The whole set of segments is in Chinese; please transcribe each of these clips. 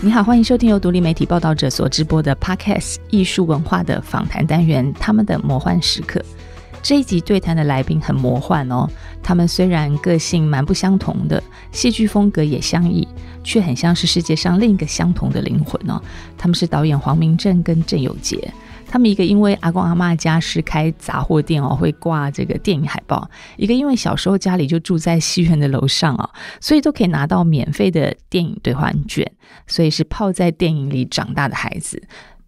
你好，欢迎收听由独立媒体报道者所直播的 Podcast 艺术文化的访谈单元——他们的魔幻时刻。这一集对谈的来宾很魔幻哦，他们虽然个性蛮不相同的，戏剧风格也相异，却很像是世界上另一个相同的灵魂哦。他们是导演黄明正跟郑有杰。他们一个因为阿公阿妈家是开杂货店哦，会挂这个电影海报；一个因为小时候家里就住在戏院的楼上哦，所以都可以拿到免费的电影兑换券，所以是泡在电影里长大的孩子。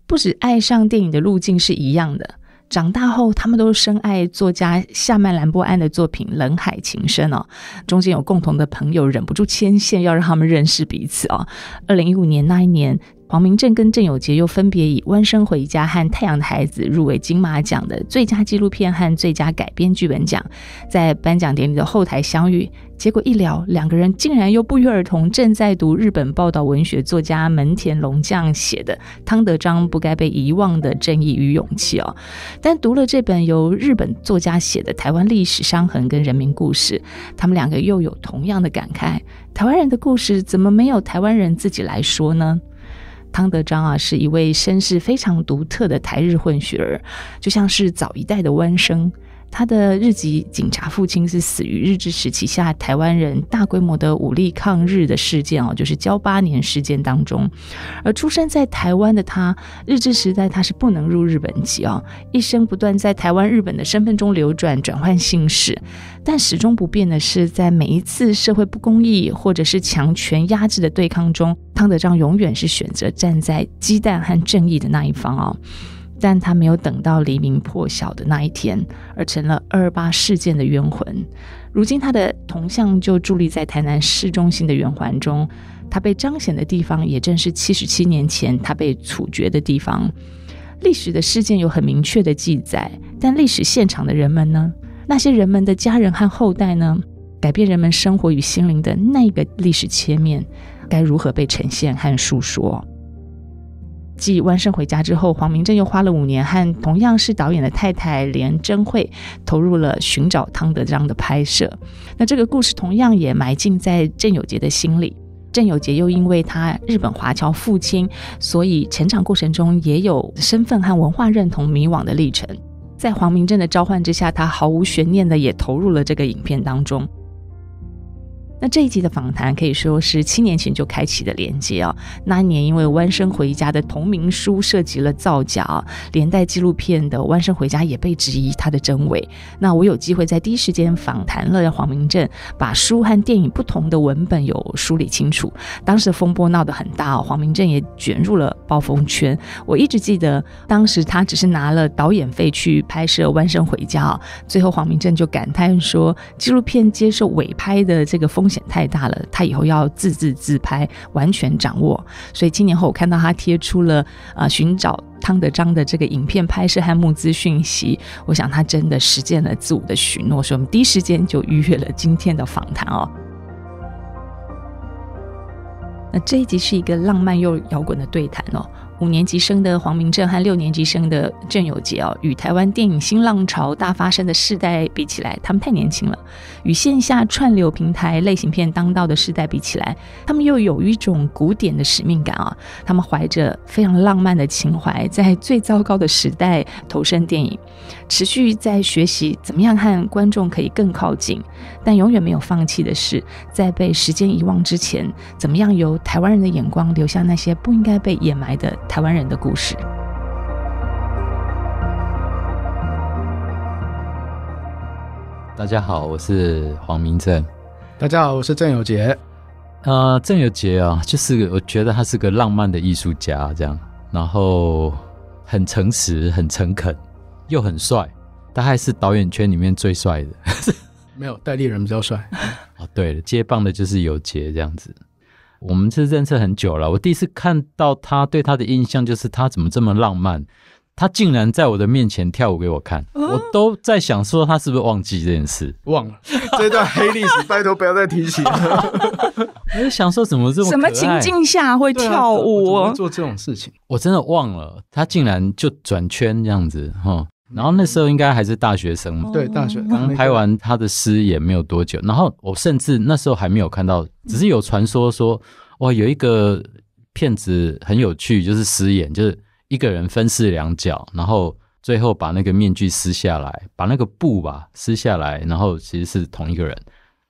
不止爱上电影的路径是一样的，长大后他们都深爱作家夏曼兰波安的作品《冷海情深》哦。中间有共同的朋友忍不住牵线，要让他们认识彼此哦。二零一五年那一年。黄明正跟郑有杰又分别以《弯身回家》和《太阳的孩子》入围金马奖的最佳纪录片和最佳改编剧本奖，在颁奖典礼的后台相遇，结果一聊，两个人竟然又不约而同正在读日本报道文学作家门田龙将写的《汤德章不该被遗忘的正义与勇气》哦。但读了这本由日本作家写的台湾历史伤痕跟人民故事，他们两个又有同样的感慨：台湾人的故事怎么没有台湾人自己来说呢？汤德章啊，是一位身世非常独特的台日混血儿，就像是早一代的湾生。他的日籍警察父亲是死于日治时期下台湾人大规模的武力抗日的事件哦，就是交八年事件当中。而出生在台湾的他，日治时代他是不能入日本籍哦，一生不断在台湾、日本的身份中流转转换姓氏，但始终不变的是，在每一次社会不公义或者是强权压制的对抗中，汤德章永远是选择站在鸡蛋和正义的那一方哦。但他没有等到黎明破晓的那一天，而成了二八事件的冤魂。如今，他的铜像就伫立在台南市中心的圆环中，他被彰显的地方，也正是七十七年前他被处决的地方。历史的事件有很明确的记载，但历史现场的人们呢？那些人们的家人和后代呢？改变人们生活与心灵的那个历史切面，该如何被呈现和述说？继万圣回家之后，黄明正又花了五年，和同样是导演的太太连真慧投入了寻找汤德章的拍摄。那这个故事同样也埋进在郑有杰的心里。郑有杰又因为他日本华侨父亲，所以成长过程中也有身份和文化认同迷惘的历程。在黄明正的召唤之下，他毫无悬念的也投入了这个影片当中。那这一集的访谈可以说是七年前就开启的连接啊。那一年因为《弯身回家》的同名书涉及了造假，连带纪录片的《弯身回家》也被质疑它的真伪。那我有机会在第一时间访谈了黄明正，把书和电影不同的文本有梳理清楚。当时风波闹得很大，黄明正也卷入了暴风圈。我一直记得，当时他只是拿了导演费去拍摄《弯身回家》，最后黄明正就感叹说：“纪录片接受委拍的这个风。”险太大了，他以后要自制自拍，完全掌握。所以七年后，我看到他贴出了啊，寻找汤德章的这个影片拍摄和募资讯息。我想他真的实践了自我的许诺，所以我们第一时间就预约了今天的访谈哦。那这一集是一个浪漫又摇滚的对谈哦。五年级生的黄明正和六年级生的郑有杰哦，与台湾电影新浪潮大发生的世代比起来，他们太年轻了；与线下串流平台类型片当道的世代比起来，他们又有一种古典的使命感啊！他们怀着非常浪漫的情怀，在最糟糕的时代投身电影，持续在学习怎么样和观众可以更靠近，但永远没有放弃的是，在被时间遗忘之前，怎么样由台湾人的眼光留下那些不应该被掩埋的。台湾人的故事。大家好，我是黄明正。大家好，我是郑有杰。呃，郑有杰啊，就是我觉得他是个浪漫的艺术家，这样，然后很诚实、很诚恳，又很帅，大概是导演圈里面最帅的。没有戴理，人比较帅。哦，对了，接棒的就是有杰这样子。我们是认识很久了，我第一次看到他对他的印象就是他怎么这么浪漫，他竟然在我的面前跳舞给我看，我都在想说他是不是忘记这件事，忘了 这段黑历史，拜托不要再提起。我在想说怎么这么什么情境下会跳舞，做这种事情，我真的忘了，他竟然就转圈这样子哈。然后那时候应该还是大学生嘛，对，大学刚拍完他的诗也没有多久，然后我甚至那时候还没有看到，只是有传说说，哇，有一个骗子很有趣，就是失演，就是一个人分饰两角，然后最后把那个面具撕下来，把那个布吧撕下来，然后其实是同一个人，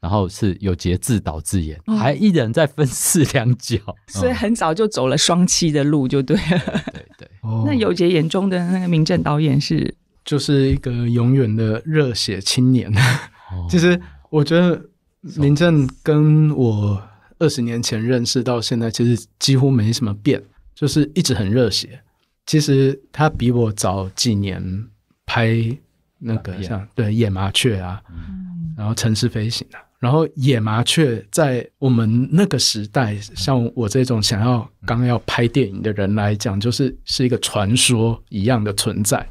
然后是有杰自导自演，还一人在分饰两角，所以很早就走了双栖的路，就对了。对对，那有杰眼中的那个名正导演是。就是一个永远的热血青年。其实我觉得林正跟我二十年前认识到现在，其实几乎没什么变，就是一直很热血。其实他比我早几年拍那个像对《野麻雀》啊，然后《城市飞行》啊，然后《野麻雀》在我们那个时代，像我这种想要刚要拍电影的人来讲，就是是一个传说一样的存在。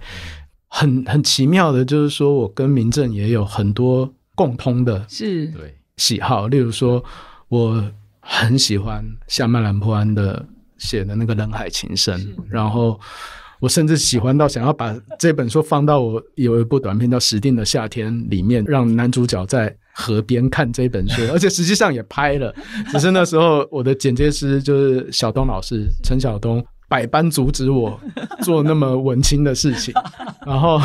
很很奇妙的，就是说我跟民政也有很多共通的是对喜好，例如说我很喜欢夏曼兰波安的写的那个《人海情深》，然后我甚至喜欢到想要把这本书放到我有一部短片叫《死定的夏天》里面，让男主角在河边看这本书，而且实际上也拍了，只是那时候我的剪接师就是小东老师陈小东。百般阻止我做那么文青的事情，然后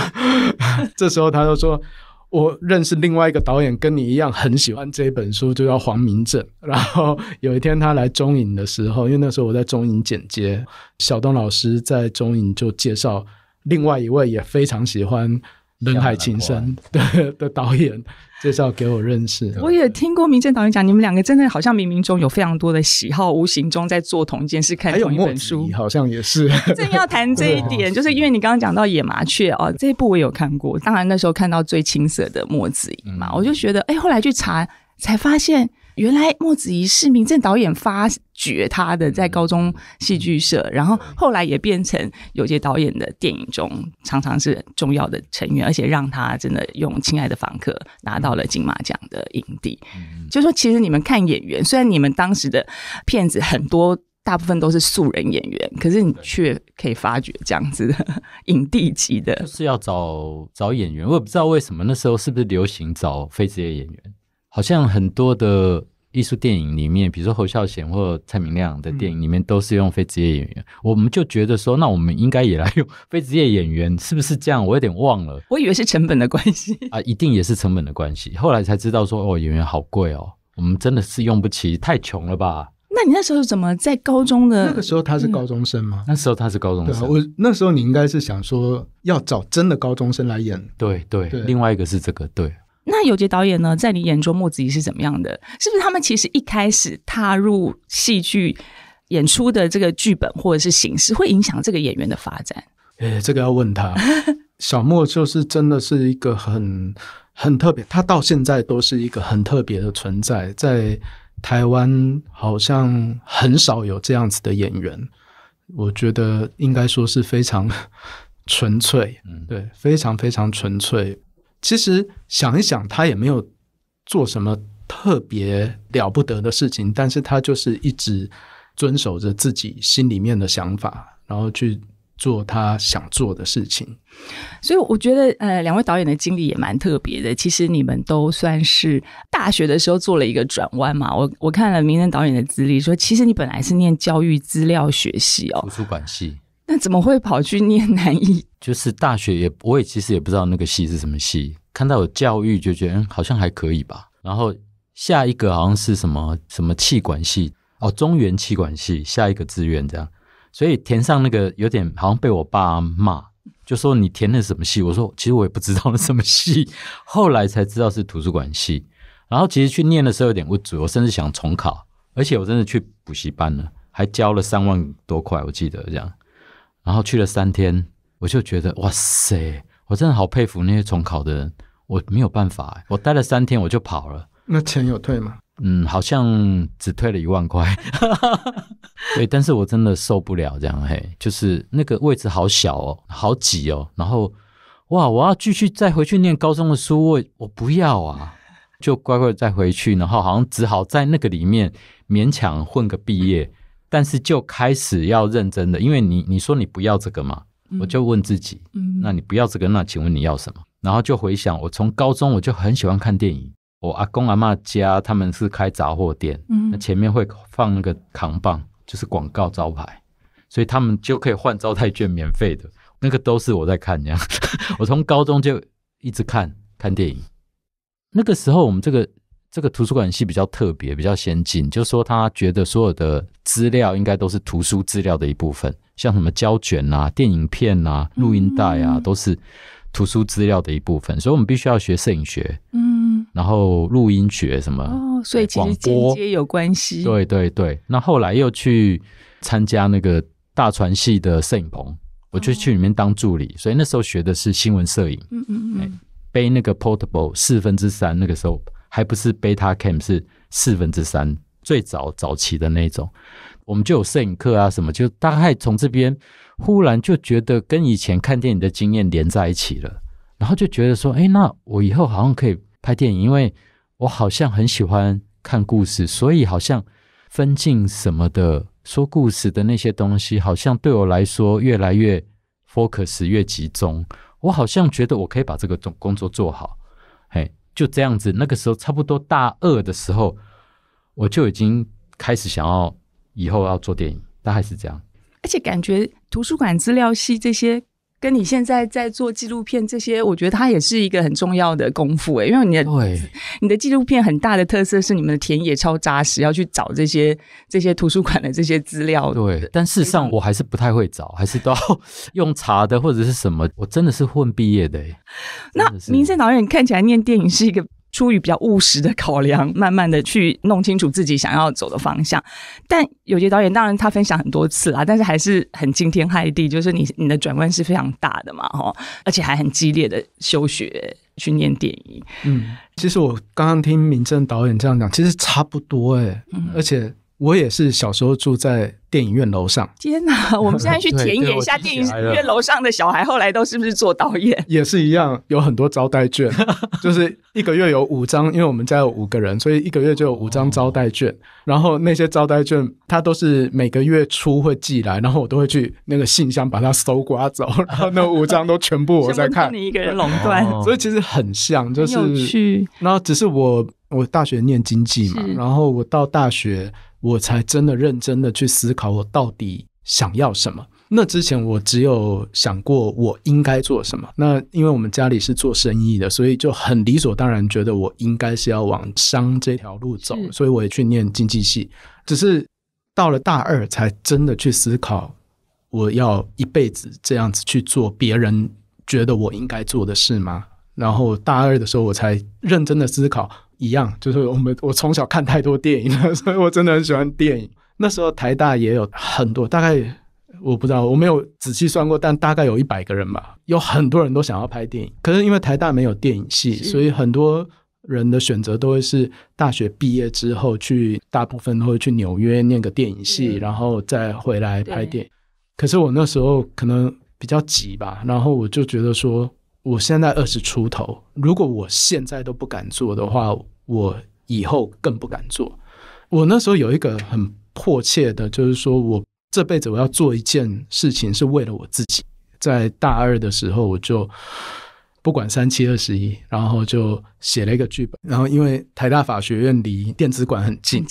这时候他就说：“我认识另外一个导演，跟你一样很喜欢这一本书，就叫黄明正。然后有一天他来中影的时候，因为那时候我在中影剪接，小东老师在中影就介绍另外一位也非常喜欢。人海情深的的导演 介绍给我认识，我也听过民政导演讲，你们两个真的好像冥冥中有非常多的喜好，无形中在做同一件事，看同一本书，好像也是。正要谈这一点，就是因为你刚刚讲到《野麻雀》哦，这一部我有看过，当然那时候看到最青涩的莫子怡嘛，我就觉得，哎，后来去查才发现。原来莫子仪是名正导演发掘他的，在高中戏剧社，然后后来也变成有些导演的电影中常常是重要的成员，而且让他真的用《亲爱的房客》拿到了金马奖的影帝。就说其实你们看演员，虽然你们当时的片子很多，大部分都是素人演员，可是你却可以发掘这样子的影帝级的。是要找找演员，我也不知道为什么那时候是不是流行找非职业演员。好像很多的艺术电影里面，比如说侯孝贤或蔡明亮的电影里面，都是用非职业演员。我们就觉得说，那我们应该也来用非职业演员，是不是这样？我有点忘了，我以为是成本的关系啊，一定也是成本的关系。后来才知道说，哦，演员好贵哦，我们真的是用不起，太穷了吧？那你那时候怎么在高中的那个时候他是高中生吗？那时候他是高中生。我那时候你应该是想说要找真的高中生来演。对对，另外一个是这个对。那有杰导演呢，在你眼中，墨子怡是怎么样的？是不是他们其实一开始踏入戏剧演出的这个剧本或者是形式，会影响这个演员的发展？诶，这个要问他。小莫就是真的是一个很很特别，他到现在都是一个很特别的存在，在台湾好像很少有这样子的演员。我觉得应该说是非常 纯粹，对，非常非常纯粹。其实想一想，他也没有做什么特别了不得的事情，但是他就是一直遵守着自己心里面的想法，然后去做他想做的事情。所以我觉得，呃，两位导演的经历也蛮特别的。其实你们都算是大学的时候做了一个转弯嘛。我我看了名人导演的资历，说其实你本来是念教育资料学系哦，图书馆系。那怎么会跑去念南艺？就是大学也，我也其实也不知道那个系是什么系。看到有教育，就觉得嗯，好像还可以吧。然后下一个好像是什么什么气管系哦，中原气管系。下一个志愿这样，所以填上那个有点好像被我爸骂，就说你填的什么系？我说其实我也不知道那什么系。后来才知道是图书馆系。然后其实去念的时候有点，助，我甚至想重考，而且我真的去补习班了，还交了三万多块，我记得这样。然后去了三天，我就觉得哇塞，我真的好佩服那些重考的人。我没有办法，我待了三天我就跑了。那钱有退吗？嗯，好像只退了一万块。对，但是我真的受不了这样嘿，就是那个位置好小，哦，好挤哦。然后哇，我要继续再回去念高中的书，我我不要啊，就乖乖再回去。然后好像只好在那个里面勉强混个毕业。但是就开始要认真的，因为你你说你不要这个嘛，我就问自己，那你不要这个，那请问你要什么？然后就回想，我从高中我就很喜欢看电影。我阿公阿妈家他们是开杂货店，那前面会放那个扛棒，就是广告招牌，所以他们就可以换招待券，免费的。那个都是我在看，这样 我从高中就一直看看电影。那个时候我们这个。这个图书馆系比较特别，比较先进，就是说他觉得所有的资料应该都是图书资料的一部分，像什么胶卷啊、电影片啊、录音带啊，都是图书资料的一部分，所以我们必须要学摄影学，嗯，然后录音学什么，哦，所以其实间接有关系，对对对。那后来又去参加那个大传系的摄影棚，我就去里面当助理，所以那时候学的是新闻摄影，嗯嗯嗯，背那个 portable 四分之三，那个时候。还不是 Beta Cam 是四分之三，最早早期的那种。我们就有摄影课啊，什么就大概从这边忽然就觉得跟以前看电影的经验连在一起了，然后就觉得说，哎，那我以后好像可以拍电影，因为我好像很喜欢看故事，所以好像分镜什么的，说故事的那些东西，好像对我来说越来越 focus 越集中，我好像觉得我可以把这个总工作做好，哎。就这样子，那个时候差不多大二的时候，我就已经开始想要以后要做电影，大概是这样。而且感觉图书馆资料系这些。跟你现在在做纪录片这些，我觉得它也是一个很重要的功夫哎，因为你的你的纪录片很大的特色是你们的田野超扎实，要去找这些这些图书馆的这些资料。对，但事实上我还是不太会找，还是都要 用查的或者是什么，我真的是混毕业的。那民胜导演看起来念电影是一个。出于比较务实的考量，慢慢的去弄清楚自己想要走的方向。但有些导演，当然他分享很多次啦，但是还是很惊天骇地，就是你你的转弯是非常大的嘛，哈，而且还很激烈的休学去念电影。嗯，其实我刚刚听明正导演这样讲，其实差不多哎，而且。我也是小时候住在电影院楼上。天哪！我们现在去 田野一下，电影院楼上的小孩后来都是不是做导演？也是一样，有很多招待券，就是一个月有五张，因为我们家有五个人，所以一个月就有五张招待券。然后那些招待券，他都是每个月初会寄来，然后我都会去那个信箱把它搜刮走。然后那五张都全部我在看。你一个人垄断，所以其实很像，就是然后只是我我大学念经济嘛，然后我到大学。我才真的认真的去思考，我到底想要什么。那之前我只有想过我应该做什么。那因为我们家里是做生意的，所以就很理所当然觉得我应该是要往商这条路走，所以我也去念经济系。只是到了大二才真的去思考，我要一辈子这样子去做别人觉得我应该做的事吗？然后大二的时候，我才认真的思考。一样，就是我们我从小看太多电影了，所以我真的很喜欢电影。那时候台大也有很多，大概我不知道，我没有仔细算过，但大概有一百个人吧，有很多人都想要拍电影。可是因为台大没有电影系，所以很多人的选择都会是大学毕业之后去，大部分都会去纽约念个电影系，然后再回来拍电影。可是我那时候可能比较急吧，然后我就觉得说。我现在二十出头，如果我现在都不敢做的话，我以后更不敢做。我那时候有一个很迫切的，就是说我这辈子我要做一件事情，是为了我自己。在大二的时候，我就。不管三七二十一，然后就写了一个剧本。然后因为台大法学院离电子馆很近，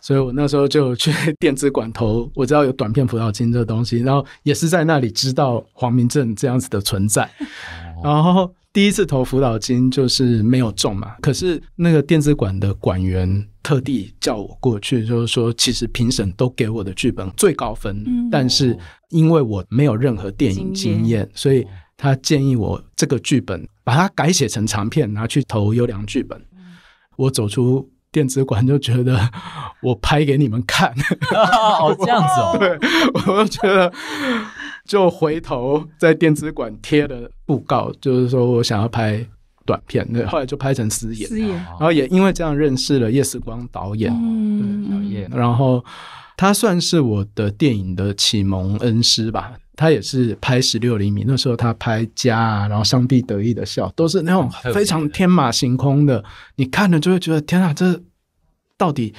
所以我那时候就去电子馆投。我知道有短片辅导金这东西，然后也是在那里知道黄明镇这样子的存在。然后第一次投辅导金就是没有中嘛。可是那个电子馆的馆员特地叫我过去，就是说其实评审都给我的剧本最高分，但是因为我没有任何电影经验，所以。他建议我这个剧本把它改写成长片，拿去投优良剧本。我走出电子馆就觉得我拍给你们看，哦这样子哦，对，我就觉得就回头在电子馆贴了布告，就是说我想要拍短片，对，后来就拍成私演，私演，然后也因为这样认识了叶世光导演，对，然后。他算是我的电影的启蒙恩师吧。他也是拍十六厘米，那时候他拍《家》，然后《上帝得意的笑》，都是那种非常天马行空的。你看了就会觉得天啊，这到底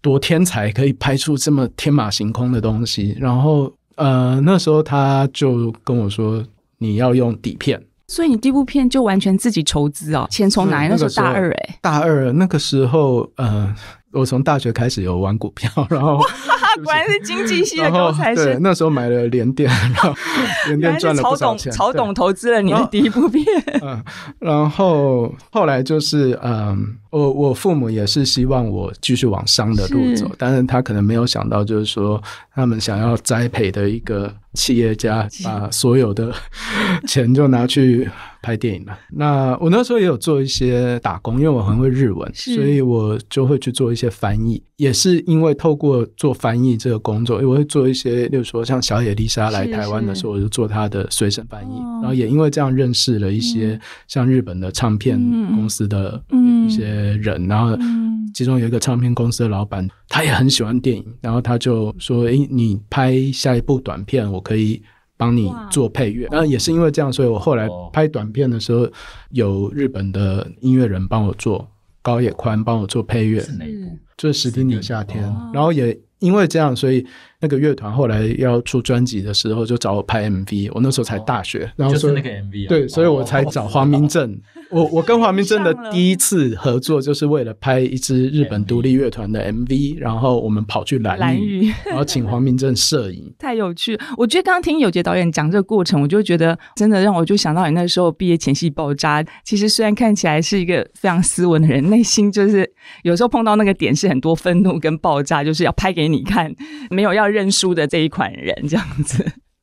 多天才可以拍出这么天马行空的东西？然后呃，那时候他就跟我说：“你要用底片。”所以你第一部片就完全自己筹资哦，钱从哪？那时候大二哎，大二那个时候呃。我从大学开始有玩股票，然后哇，果然是经济系的高材生。那时候买了联电，然后 联电赚了。曹董，曹董投资了你的第一部片。嗯，然后后来就是嗯，我我父母也是希望我继续往商的路走，但是他可能没有想到，就是说他们想要栽培的一个。企业家把所有的钱就拿去拍电影了。那我那时候也有做一些打工，因为我很会日文，所以我就会去做一些翻译。也是因为透过做翻译这个工作，我会做一些，就是说像小野丽莎来台湾的时候，我就做她的随身翻译。然后也因为这样认识了一些像日本的唱片公司的一些人，然后。其中有一个唱片公司的老板，他也很喜欢电影，然后他就说：“诶，你拍下一部短片，我可以帮你做配乐。”然后也是因为这样，所以我后来拍短片的时候，有日本的音乐人帮我做高野宽帮我做配乐，是哪部？就是《十天的夏天》。然后也因为这样，所以那个乐团后来要出专辑的时候，就找我拍 MV。我那时候才大学，然后说那个 MV 啊，对，所以我才找黄明正。我我跟黄明真的第一次合作，就是为了拍一支日本独立乐团的 MV，然后我们跑去蓝玉，然后请黄明正摄影。太有趣！我觉得刚刚听有杰导演讲这个过程，我就觉得真的让我就想到你那时候毕业前夕爆炸。其实虽然看起来是一个非常斯文的人，内心就是有时候碰到那个点，是很多愤怒跟爆炸，就是要拍给你看，没有要认输的这一款人这样子。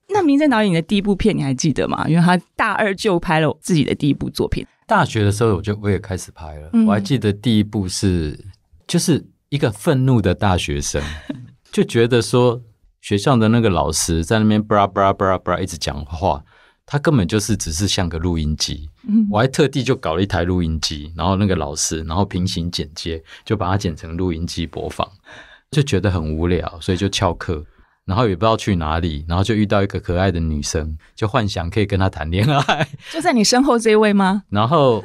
那明正导演的第一部片你还记得吗？因为他大二就拍了自己的第一部作品。大学的时候，我就我也开始拍了。我还记得第一部是，就是一个愤怒的大学生，就觉得说学校的那个老师在那边布拉布拉布拉布拉一直讲话，他根本就是只是像个录音机。我还特地就搞了一台录音机，然后那个老师，然后平行剪接，就把它剪成录音机播放，就觉得很无聊，所以就翘课。然后也不知道去哪里，然后就遇到一个可爱的女生，就幻想可以跟她谈恋爱。就在你身后这位吗？然后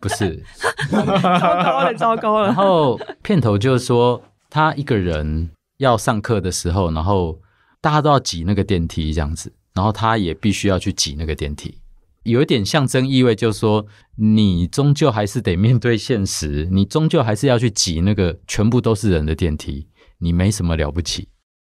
不是，糟糕了，糟糕了。然后片头就是说，她一个人要上课的时候，然后大家都要挤那个电梯，这样子，然后她也必须要去挤那个电梯，有一点象征意味，就是说你终究还是得面对现实，你终究还是要去挤那个全部都是人的电梯，你没什么了不起。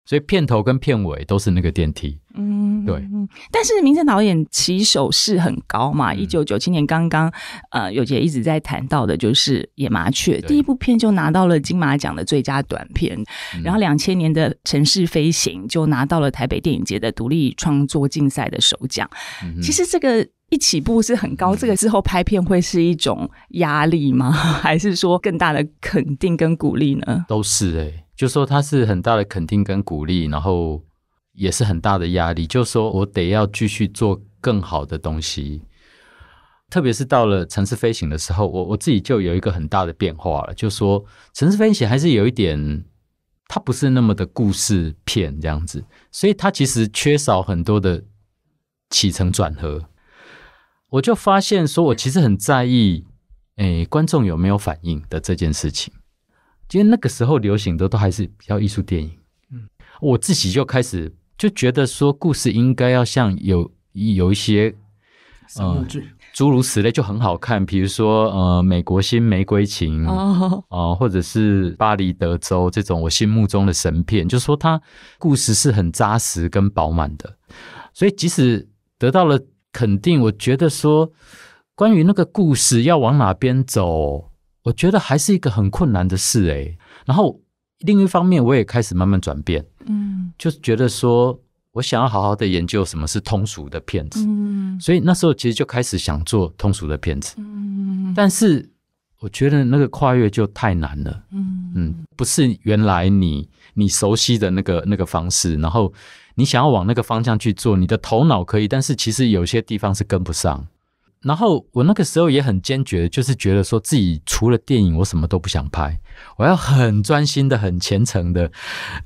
所以片头跟片尾都是那个电梯，嗯，对。但是明正导演起手是很高嘛，一九九七年刚刚，呃，有姐一直在谈到的，就是《野麻雀》第一部片就拿到了金马奖的最佳短片，然后两千年的《城市飞行》就拿到了台北电影节的独立创作竞赛的首奖。其实这个一起步是很高，这个之后拍片会是一种压力吗？还是说更大的肯定跟鼓励呢？都是哎。就说他是很大的肯定跟鼓励，然后也是很大的压力。就说我得要继续做更好的东西，特别是到了城市飞行的时候，我我自己就有一个很大的变化了。就说城市飞行还是有一点，它不是那么的故事片这样子，所以它其实缺少很多的起承转合。我就发现，说我其实很在意，哎，观众有没有反应的这件事情。其实那个时候流行的都还是比较艺术电影，嗯，我自己就开始就觉得说故事应该要像有有一些嗯诸如此类就很好看，比如说呃美国新玫瑰情啊，或者是巴黎德州这种我心目中的神片，就是说它故事是很扎实跟饱满的，所以即使得到了肯定，我觉得说关于那个故事要往哪边走。我觉得还是一个很困难的事哎。然后另一方面，我也开始慢慢转变，嗯，就觉得说，我想要好好的研究什么是通俗的片子，嗯，所以那时候其实就开始想做通俗的片子，嗯，但是我觉得那个跨越就太难了，嗯嗯，不是原来你你熟悉的那个那个方式，然后你想要往那个方向去做，你的头脑可以，但是其实有些地方是跟不上。然后我那个时候也很坚决，就是觉得说自己除了电影，我什么都不想拍。我要很专心的、很虔诚的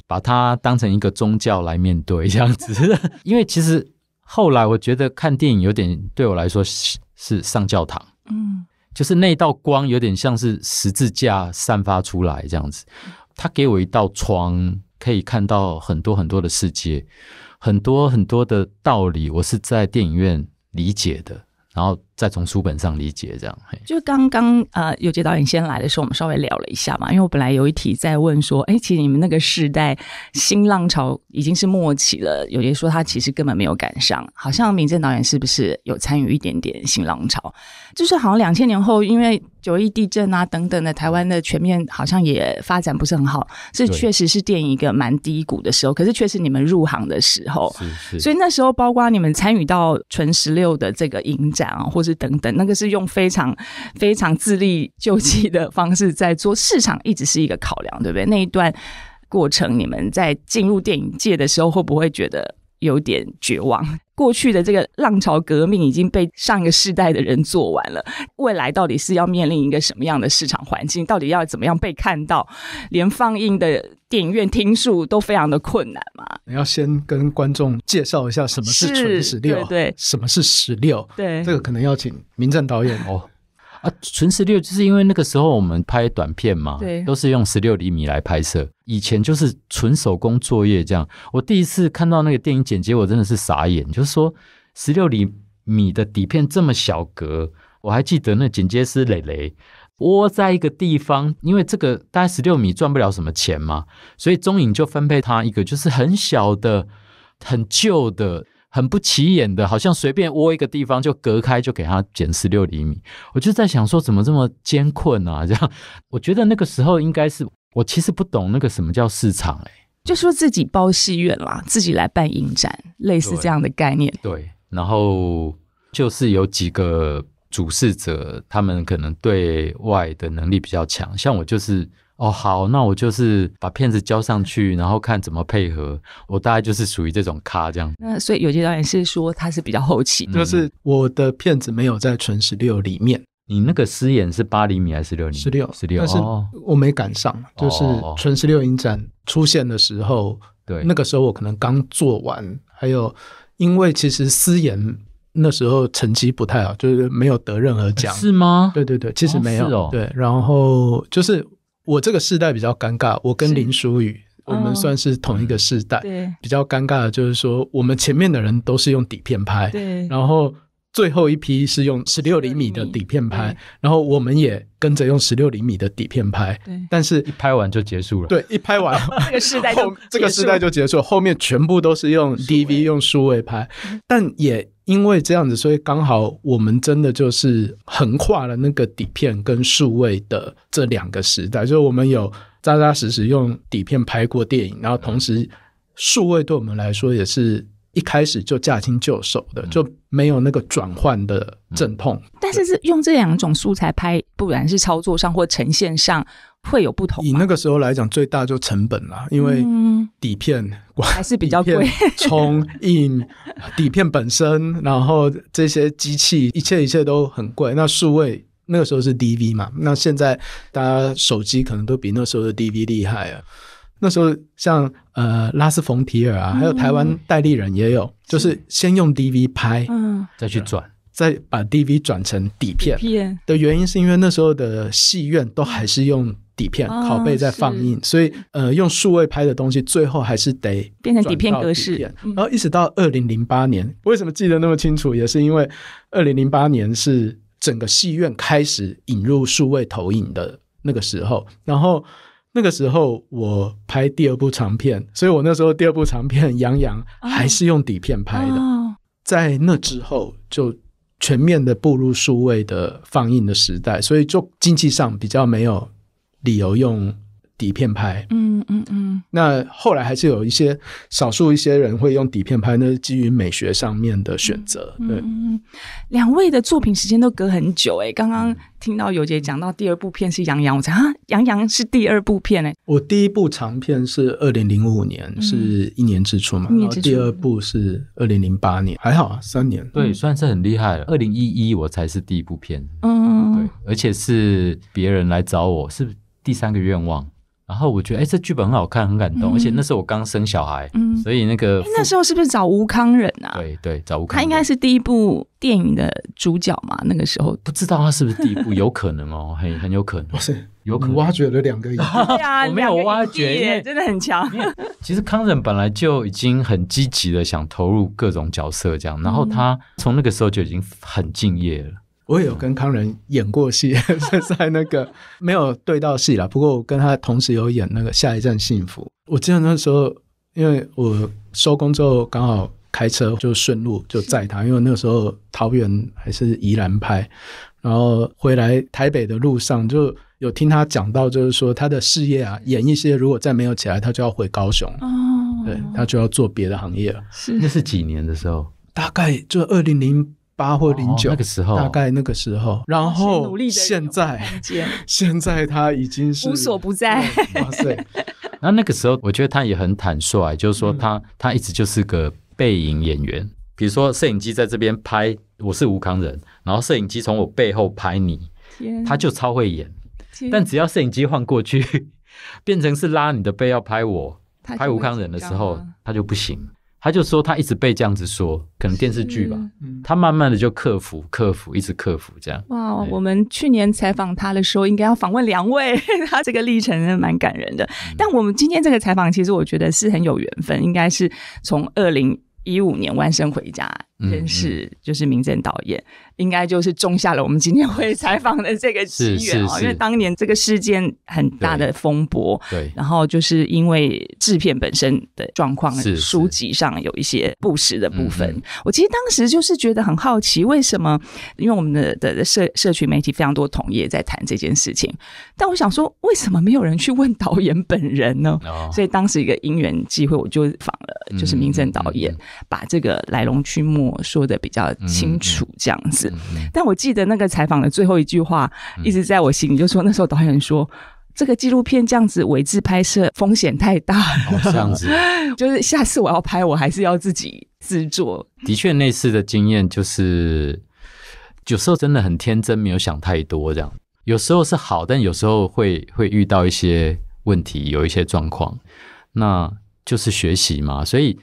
把它当成一个宗教来面对，这样子。因为其实后来我觉得看电影有点对我来说是上教堂，嗯，就是那道光有点像是十字架散发出来这样子，它给我一道窗，可以看到很多很多的世界，很多很多的道理。我是在电影院理解的，然后。再从书本上理解，这样。就刚刚呃，有杰导演先来的时候，我们稍微聊了一下嘛。因为我本来有一题在问说，哎，其实你们那个世代新浪潮已经是末期了。有杰说他其实根本没有赶上，好像民政导演是不是有参与一点点新浪潮？就是好像两千年后，因为九一地震啊等等的，台湾的全面好像也发展不是很好，这确实是电影一个蛮低谷的时候。可是却是你们入行的时候，所以那时候包括你们参与到纯十六的这个影展啊，或者。是等等，那个是用非常非常自力救济的方式在做市场，一直是一个考量，对不对？那一段过程，你们在进入电影界的时候，会不会觉得？有点绝望。过去的这个浪潮革命已经被上一个世代的人做完了。未来到底是要面临一个什么样的市场环境？到底要怎么样被看到？连放映的电影院听数都非常的困难嘛？你要先跟观众介绍一下什么是十六，对，什么是十六？对，这个可能要请名震导演哦。纯十六，就是因为那个时候我们拍短片嘛，对，都是用十六厘米来拍摄。以前就是纯手工作业这样。我第一次看到那个电影剪辑，我真的是傻眼，就是说十六厘米的底片这么小格。我还记得那剪接师磊磊窝在一个地方，因为这个大概十六米赚不了什么钱嘛，所以中影就分配他一个就是很小的、很旧的。很不起眼的，好像随便窝一个地方就隔开，就给他减十六厘米。我就在想说，怎么这么艰困呢？这样，我觉得那个时候应该是我其实不懂那个什么叫市场，哎，就说自己包戏院啦，自己来办影展，类似这样的概念。对，然后就是有几个主事者，他们可能对外的能力比较强，像我就是。哦，好，那我就是把片子交上去，然后看怎么配合。我大概就是属于这种咖这样。那所以有些导演是说他是比较后期，就是我的片子没有在纯十六里面。你那个私演是八厘米还是六厘米？十六，十六。但是我没赶上，就是纯十六影展出现的时候，对，那个时候我可能刚做完。还有，因为其实私演那时候成绩不太好，就是没有得任何奖，是吗？对对对，其实没有。对，然后就是。我这个世代比较尴尬，我跟林书宇，我们算是同一个世代。对，比较尴尬的就是说，我们前面的人都是用底片拍，然后。最后一批是用十六厘米的底片拍，然后我们也跟着用十六厘米的底片拍，但是一拍完就结束了。对，一拍完，这个时代就这个时代就结束了。后面全部都是用 DV 用数位拍，但也因为这样子，所以刚好我们真的就是横跨了那个底片跟数位的这两个时代。就是我们有扎扎实实用底片拍过电影，然后同时数位对我们来说也是。一开始就驾轻就熟的，就没有那个转换的阵痛。但是是用这两种素材拍，不然是操作上或呈现上会有不同。以那个时候来讲，最大就成本啦，因为底片还是比较贵，冲印底片本身，然后这些机器，一切一切都很贵。那数位那个时候是 DV 嘛？那现在大家手机可能都比那时候的 DV 厉害啊。那时候像呃拉斯冯提尔啊，还有台湾代理人也有，就是先用 DV 拍，嗯，再去转，再把 DV 转成底片。的原因是因为那时候的戏院都还是用底片拷贝在放映，所以呃用数位拍的东西最后还是得变成底片格式。然后一直到二零零八年，为什么记得那么清楚？也是因为二零零八年是整个戏院开始引入数位投影的那个时候，然后。那个时候我拍第二部长片，所以我那时候第二部长片《杨洋》还是用底片拍的。在那之后就全面的步入数位的放映的时代，所以就经济上比较没有理由用。底片拍，嗯嗯嗯。那后来还是有一些少数一些人会用底片拍，那是基于美学上面的选择。对，两位的作品时间都隔很久哎。刚刚听到尤杰讲到第二部片是杨洋，我才啊，杨洋是第二部片哎。我第一部长片是二零零五年，是一年之初嘛，然后第二部是二零零八年，还好啊，三年，对，算是很厉害了。二零一一我才是第一部片，嗯，对，而且是别人来找我，是第三个愿望。然后我觉得，哎，这剧本很好看，很感动，而且那时候我刚生小孩，所以那个那时候是不是找吴康忍啊？对对，找吴康，他应该是第一部电影的主角嘛？那个时候不知道他是不是第一部，有可能哦，很 很有可能，是有可能挖掘了两个月。我没有挖掘，真的很强。其实康忍本来就已经很积极的想投入各种角色，这样，然后他从那个时候就已经很敬业了。我也有跟康仁演过戏，在那个没有对到戏了。不过我跟他同时有演那个《下一站幸福》。我记得那时候，因为我收工之后刚好开车就顺路就载他，因为那个时候桃园还是宜兰拍，然后回来台北的路上就有听他讲到，就是说他的事业啊，演一些如果再没有起来，他就要回高雄，哦、对他就要做别的行业了。是，那是几年的时候？大概就二零零。八或零九那个时候，大概那个时候，然后现在，现在他已经是无所不在。哇塞！那那个时候，我觉得他也很坦率，就是说他他一直就是个背影演员。比如说，摄影机在这边拍，我是吴康仁，然后摄影机从我背后拍你，他就超会演。但只要摄影机换过去，变成是拉你的背要拍我，拍吴康仁的时候，他就不行。他就说他一直被这样子说，可能电视剧吧。他慢慢的就克服，克服，一直克服这样。哇，我们去年采访他的时候，应该要访问两位。他这个历程蛮感人的。但我们今天这个采访，其实我觉得是很有缘分，应该是从二零一五年弯身回家。真是，就是民政导演，应该就是种下了我们今天会采访的这个机缘哦。因为当年这个事件很大的风波，对，然后就是因为制片本身的状况，书籍上有一些不实的部分。我其实当时就是觉得很好奇，为什么？因为我们的的社社区媒体非常多同业在谈这件事情，但我想说，为什么没有人去问导演本人呢？所以当时一个因缘机会，我就访了，就是民政导演，把这个来龙去脉。我说的比较清楚，这样子。但我记得那个采访的最后一句话，一直在我心里，就说那时候导演说：“这个纪录片这样子文字拍摄风险太大了。”这样子，就是下次我要拍，我还是要自己制作。的确，那次的经验就是有时候真的很天真，没有想太多，这样。有时候是好，但有时候会会遇到一些问题，有一些状况，那就是学习嘛。所以。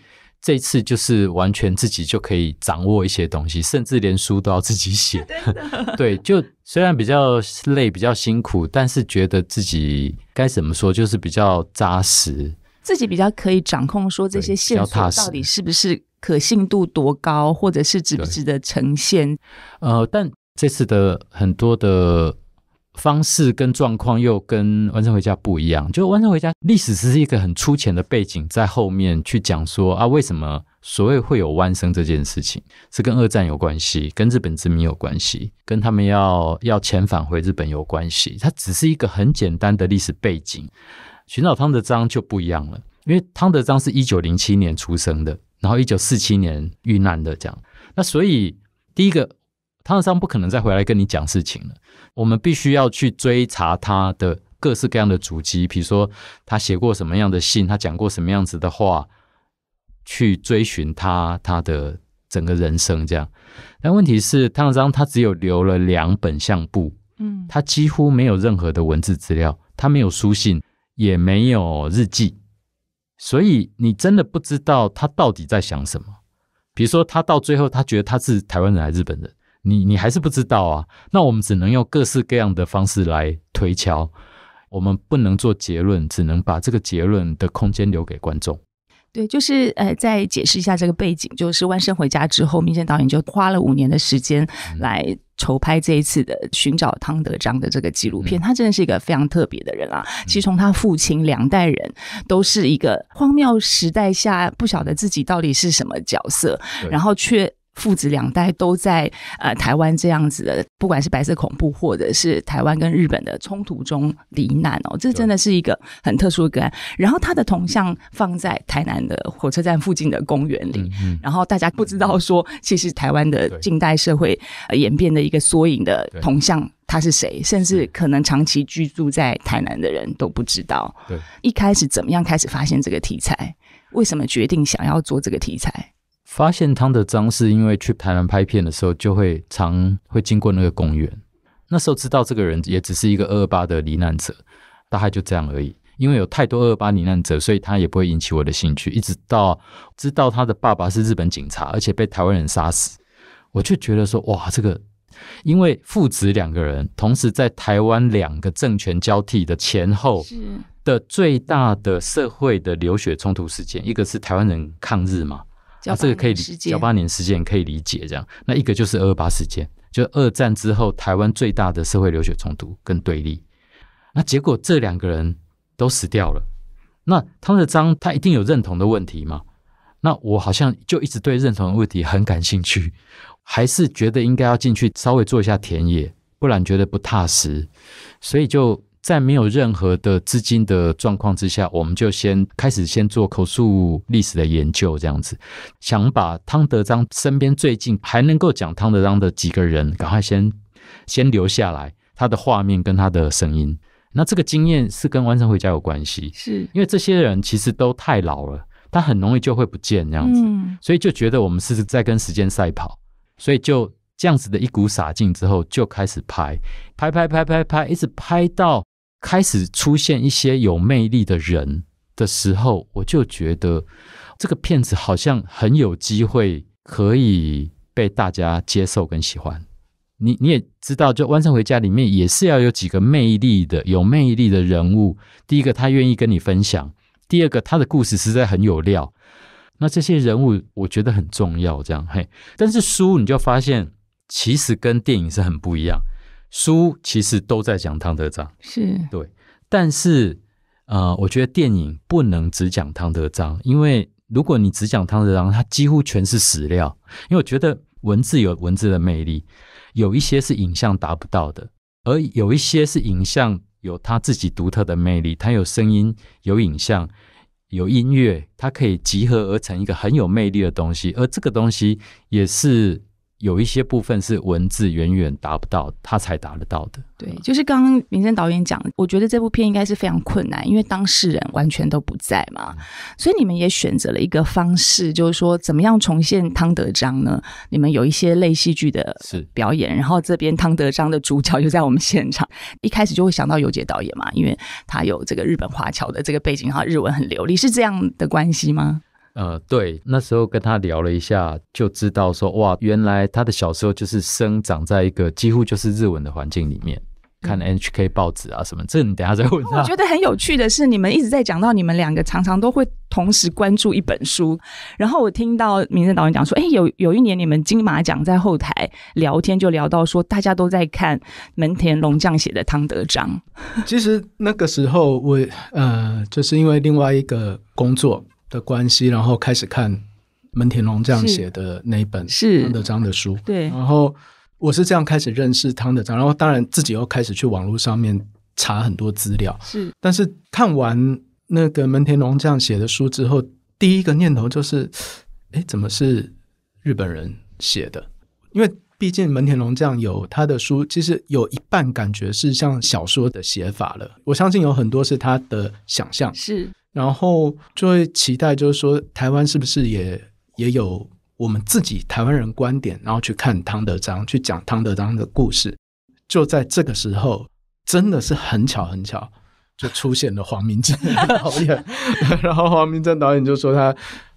这次就是完全自己就可以掌握一些东西，甚至连书都要自己写。对，就虽然比较累、比较辛苦，但是觉得自己该怎么说，就是比较扎实，自己比较可以掌控说这些线索到底是不是可信度多高，或者是值不值得呈现。呃，但这次的很多的。方式跟状况又跟《万生回家》不一样，就《万生回家》历史只是一个很粗浅的背景在后面去讲说啊，为什么所谓会有弯生这件事情是跟二战有关系，跟日本殖民有关系，跟他们要要遣返回日本有关系，它只是一个很简单的历史背景。寻找汤德章就不一样了，因为汤德章是一九零七年出生的，然后一九四七年遇难的，这样。那所以第一个。汤汉章不可能再回来跟你讲事情了。我们必须要去追查他的各式各样的足迹，比如说他写过什么样的信，他讲过什么样子的话，去追寻他他的整个人生这样。但问题是，汤汉章他只有留了两本相簿，嗯，他几乎没有任何的文字资料，他没有书信，也没有日记，所以你真的不知道他到底在想什么。比如说，他到最后他觉得他是台湾人还是日本人？你你还是不知道啊？那我们只能用各式各样的方式来推敲，我们不能做结论，只能把这个结论的空间留给观众。对，就是呃，再解释一下这个背景，就是万生回家之后，民间导演就花了五年的时间来筹拍这一次的寻找汤德章的这个纪录片。他真的是一个非常特别的人啊！其实从他父亲两代人都是一个荒谬时代下不晓得自己到底是什么角色，然后却。父子两代都在呃台湾这样子的，不管是白色恐怖，或者是台湾跟日本的冲突中罹难哦，这真的是一个很特殊的个案。然后他的铜像放在台南的火车站附近的公园里，然后大家不知道说，其实台湾的近代社会演变的一个缩影的铜像他是谁，甚至可能长期居住在台南的人都不知道。对，一开始怎么样开始发现这个题材？为什么决定想要做这个题材？发现汤德章是因为去台湾拍片的时候，就会常会经过那个公园。那时候知道这个人也只是一个二二八的罹难者，大概就这样而已。因为有太多二二八罹难者，所以他也不会引起我的兴趣。一直到知道他的爸爸是日本警察，而且被台湾人杀死，我就觉得说：哇，这个因为父子两个人同时在台湾两个政权交替的前后，的，最大的社会的流血冲突事件，一个是台湾人抗日嘛。啊、这个可以，幺八年事件可以理解这样。那一个就是二二八事件，就二战之后台湾最大的社会流血冲突跟对立。那结果这两个人都死掉了。那他的章他一定有认同的问题嘛？那我好像就一直对认同的问题很感兴趣，还是觉得应该要进去稍微做一下田野，不然觉得不踏实，所以就。在没有任何的资金的状况之下，我们就先开始先做口述历史的研究，这样子，想把汤德章身边最近还能够讲汤德章的几个人，赶快先先留下来他的画面跟他的声音。那这个经验是跟完成回家有关系，是因为这些人其实都太老了，他很容易就会不见这样子，所以就觉得我们是在跟时间赛跑，所以就这样子的一股傻劲之后，就开始拍，拍拍拍拍拍，一直拍到。开始出现一些有魅力的人的时候，我就觉得这个片子好像很有机会可以被大家接受跟喜欢。你你也知道，就《弯身回家》里面也是要有几个魅力的、有魅力的人物。第一个，他愿意跟你分享；第二个，他的故事实在很有料。那这些人物我觉得很重要，这样嘿。但是书你就发现，其实跟电影是很不一样。书其实都在讲汤德章，是对，但是，呃，我觉得电影不能只讲汤德章，因为如果你只讲汤德章，它几乎全是史料。因为我觉得文字有文字的魅力，有一些是影像达不到的，而有一些是影像有它自己独特的魅力。它有声音，有影像，有音乐，它可以集合而成一个很有魅力的东西。而这个东西也是。有一些部分是文字远远达不到，他才达得到的。对，就是刚刚民生导演讲，我觉得这部片应该是非常困难，因为当事人完全都不在嘛。所以你们也选择了一个方式，就是说怎么样重现汤德章呢？你们有一些类戏剧的表演，然后这边汤德章的主角就在我们现场。一开始就会想到游杰导演嘛，因为他有这个日本华侨的这个背景，然后日文很流利，是这样的关系吗？呃，对，那时候跟他聊了一下，就知道说哇，原来他的小时候就是生长在一个几乎就是日文的环境里面，看 n H K 报纸啊什么。这你等下再问。我觉得很有趣的是，你们一直在讲到你们两个常常都会同时关注一本书，然后我听到民生导演讲说，哎，有有一年你们金马奖在后台聊天，就聊到说大家都在看门田龙将写的《汤德章》。其实那个时候我呃，就是因为另外一个工作。的关系，然后开始看门田龙这样写的那一本是汤德章的书，对。然后我是这样开始认识汤德章，然后当然自己又开始去网络上面查很多资料。是，但是看完那个门田龙这样写的书之后，第一个念头就是，哎，怎么是日本人写的？因为毕竟门田龙这样有他的书，其实有一半感觉是像小说的写法了。我相信有很多是他的想象。是。然后就会期待，就是说台湾是不是也也有我们自己台湾人观点，然后去看汤德章，去讲汤德章的故事。就在这个时候，真的是很巧很巧，就出现了黄明正 导演。然后黄明正导演就说他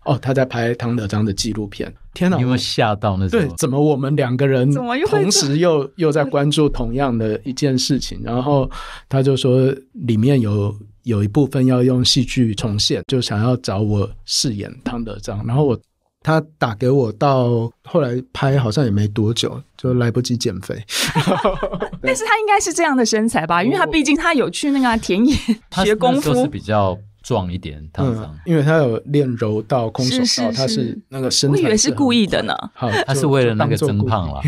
哦他在拍汤德章的纪录片。天哪！有没有吓到？那种对，怎么我们两个人同时又又在关注同样的一件事情？然后他就说里面有。有一部分要用戏剧重现，就想要找我饰演唐德章。然后我他打给我到后来拍，好像也没多久，就来不及减肥。但是他应该是这样的身材吧，因为他毕竟他有去那个田野学功夫，比较壮一点。嗯，因为他有练柔道、空手道，他是那个身材。我以为是故意的呢，他是为了那个增胖了。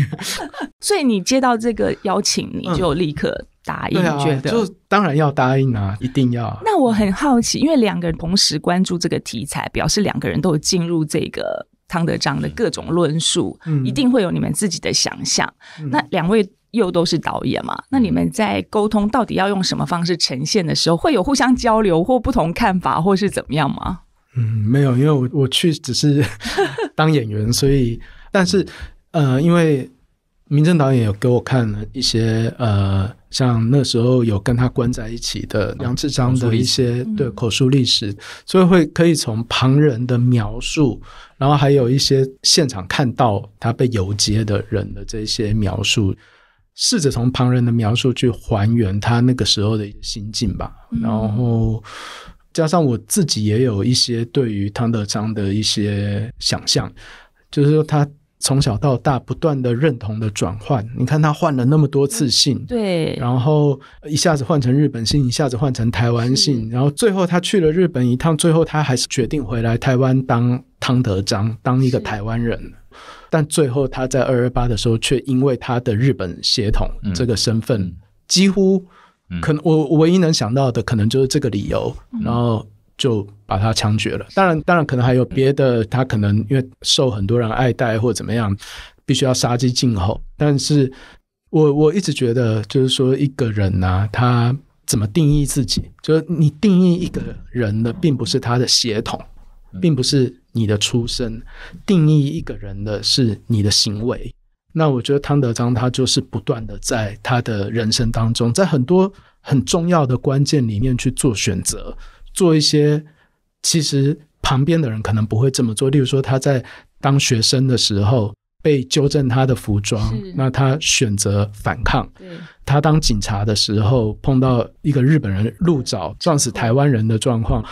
所以你接到这个邀请，你就立刻。答应觉得，就当然要答应啊，一定要。那我很好奇，因为两个人同时关注这个题材，表示两个人都有进入这个汤德章的各种论述，一定会有你们自己的想象。那两位又都是导演嘛？那你们在沟通到底要用什么方式呈现的时候，会有互相交流或不同看法，或是怎么样吗？嗯，没有，因为我我去只是 当演员，所以但是呃，因为民政导演有给我看了一些呃。像那时候有跟他关在一起的杨志章的一些对口述历史，所以会可以从旁人的描述，然后还有一些现场看到他被游街的人的这些描述，试着从旁人的描述去还原他那个时候的心境吧。然后加上我自己也有一些对于汤德章的一些想象，就是说他。从小到大不断的认同的转换，你看他换了那么多次姓，对，然后一下子换成日本姓，一下子换成台湾姓，然后最后他去了日本一趟，最后他还是决定回来台湾当汤德章，当一个台湾人。但最后他在二二八的时候，却因为他的日本血统这个身份，几乎可能我唯一能想到的可能就是这个理由，然后。就把他枪决了。当然，当然可能还有别的，他可能因为受很多人爱戴或怎么样，必须要杀鸡儆猴。但是，我我一直觉得，就是说一个人呢，他怎么定义自己？就是你定义一个人的，并不是他的血统，并不是你的出身。定义一个人的是你的行为。那我觉得汤德章他就是不断的在他的人生当中，在很多很重要的关键里面去做选择。做一些，其实旁边的人可能不会这么做。例如说，他在当学生的时候被纠正他的服装，那他选择反抗；他当警察的时候碰到一个日本人入找撞死台湾人的状况，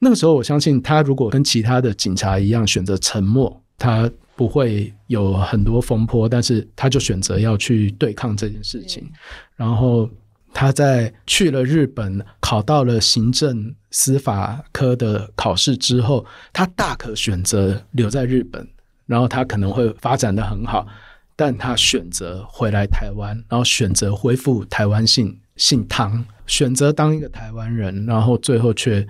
那个时候我相信他如果跟其他的警察一样选择沉默，他不会有很多风波。但是他就选择要去对抗这件事情。然后他在去了日本，考到了行政。司法科的考试之后，他大可选择留在日本，然后他可能会发展的很好，但他选择回来台湾，然后选择恢复台湾姓姓汤，选择当一个台湾人，然后最后却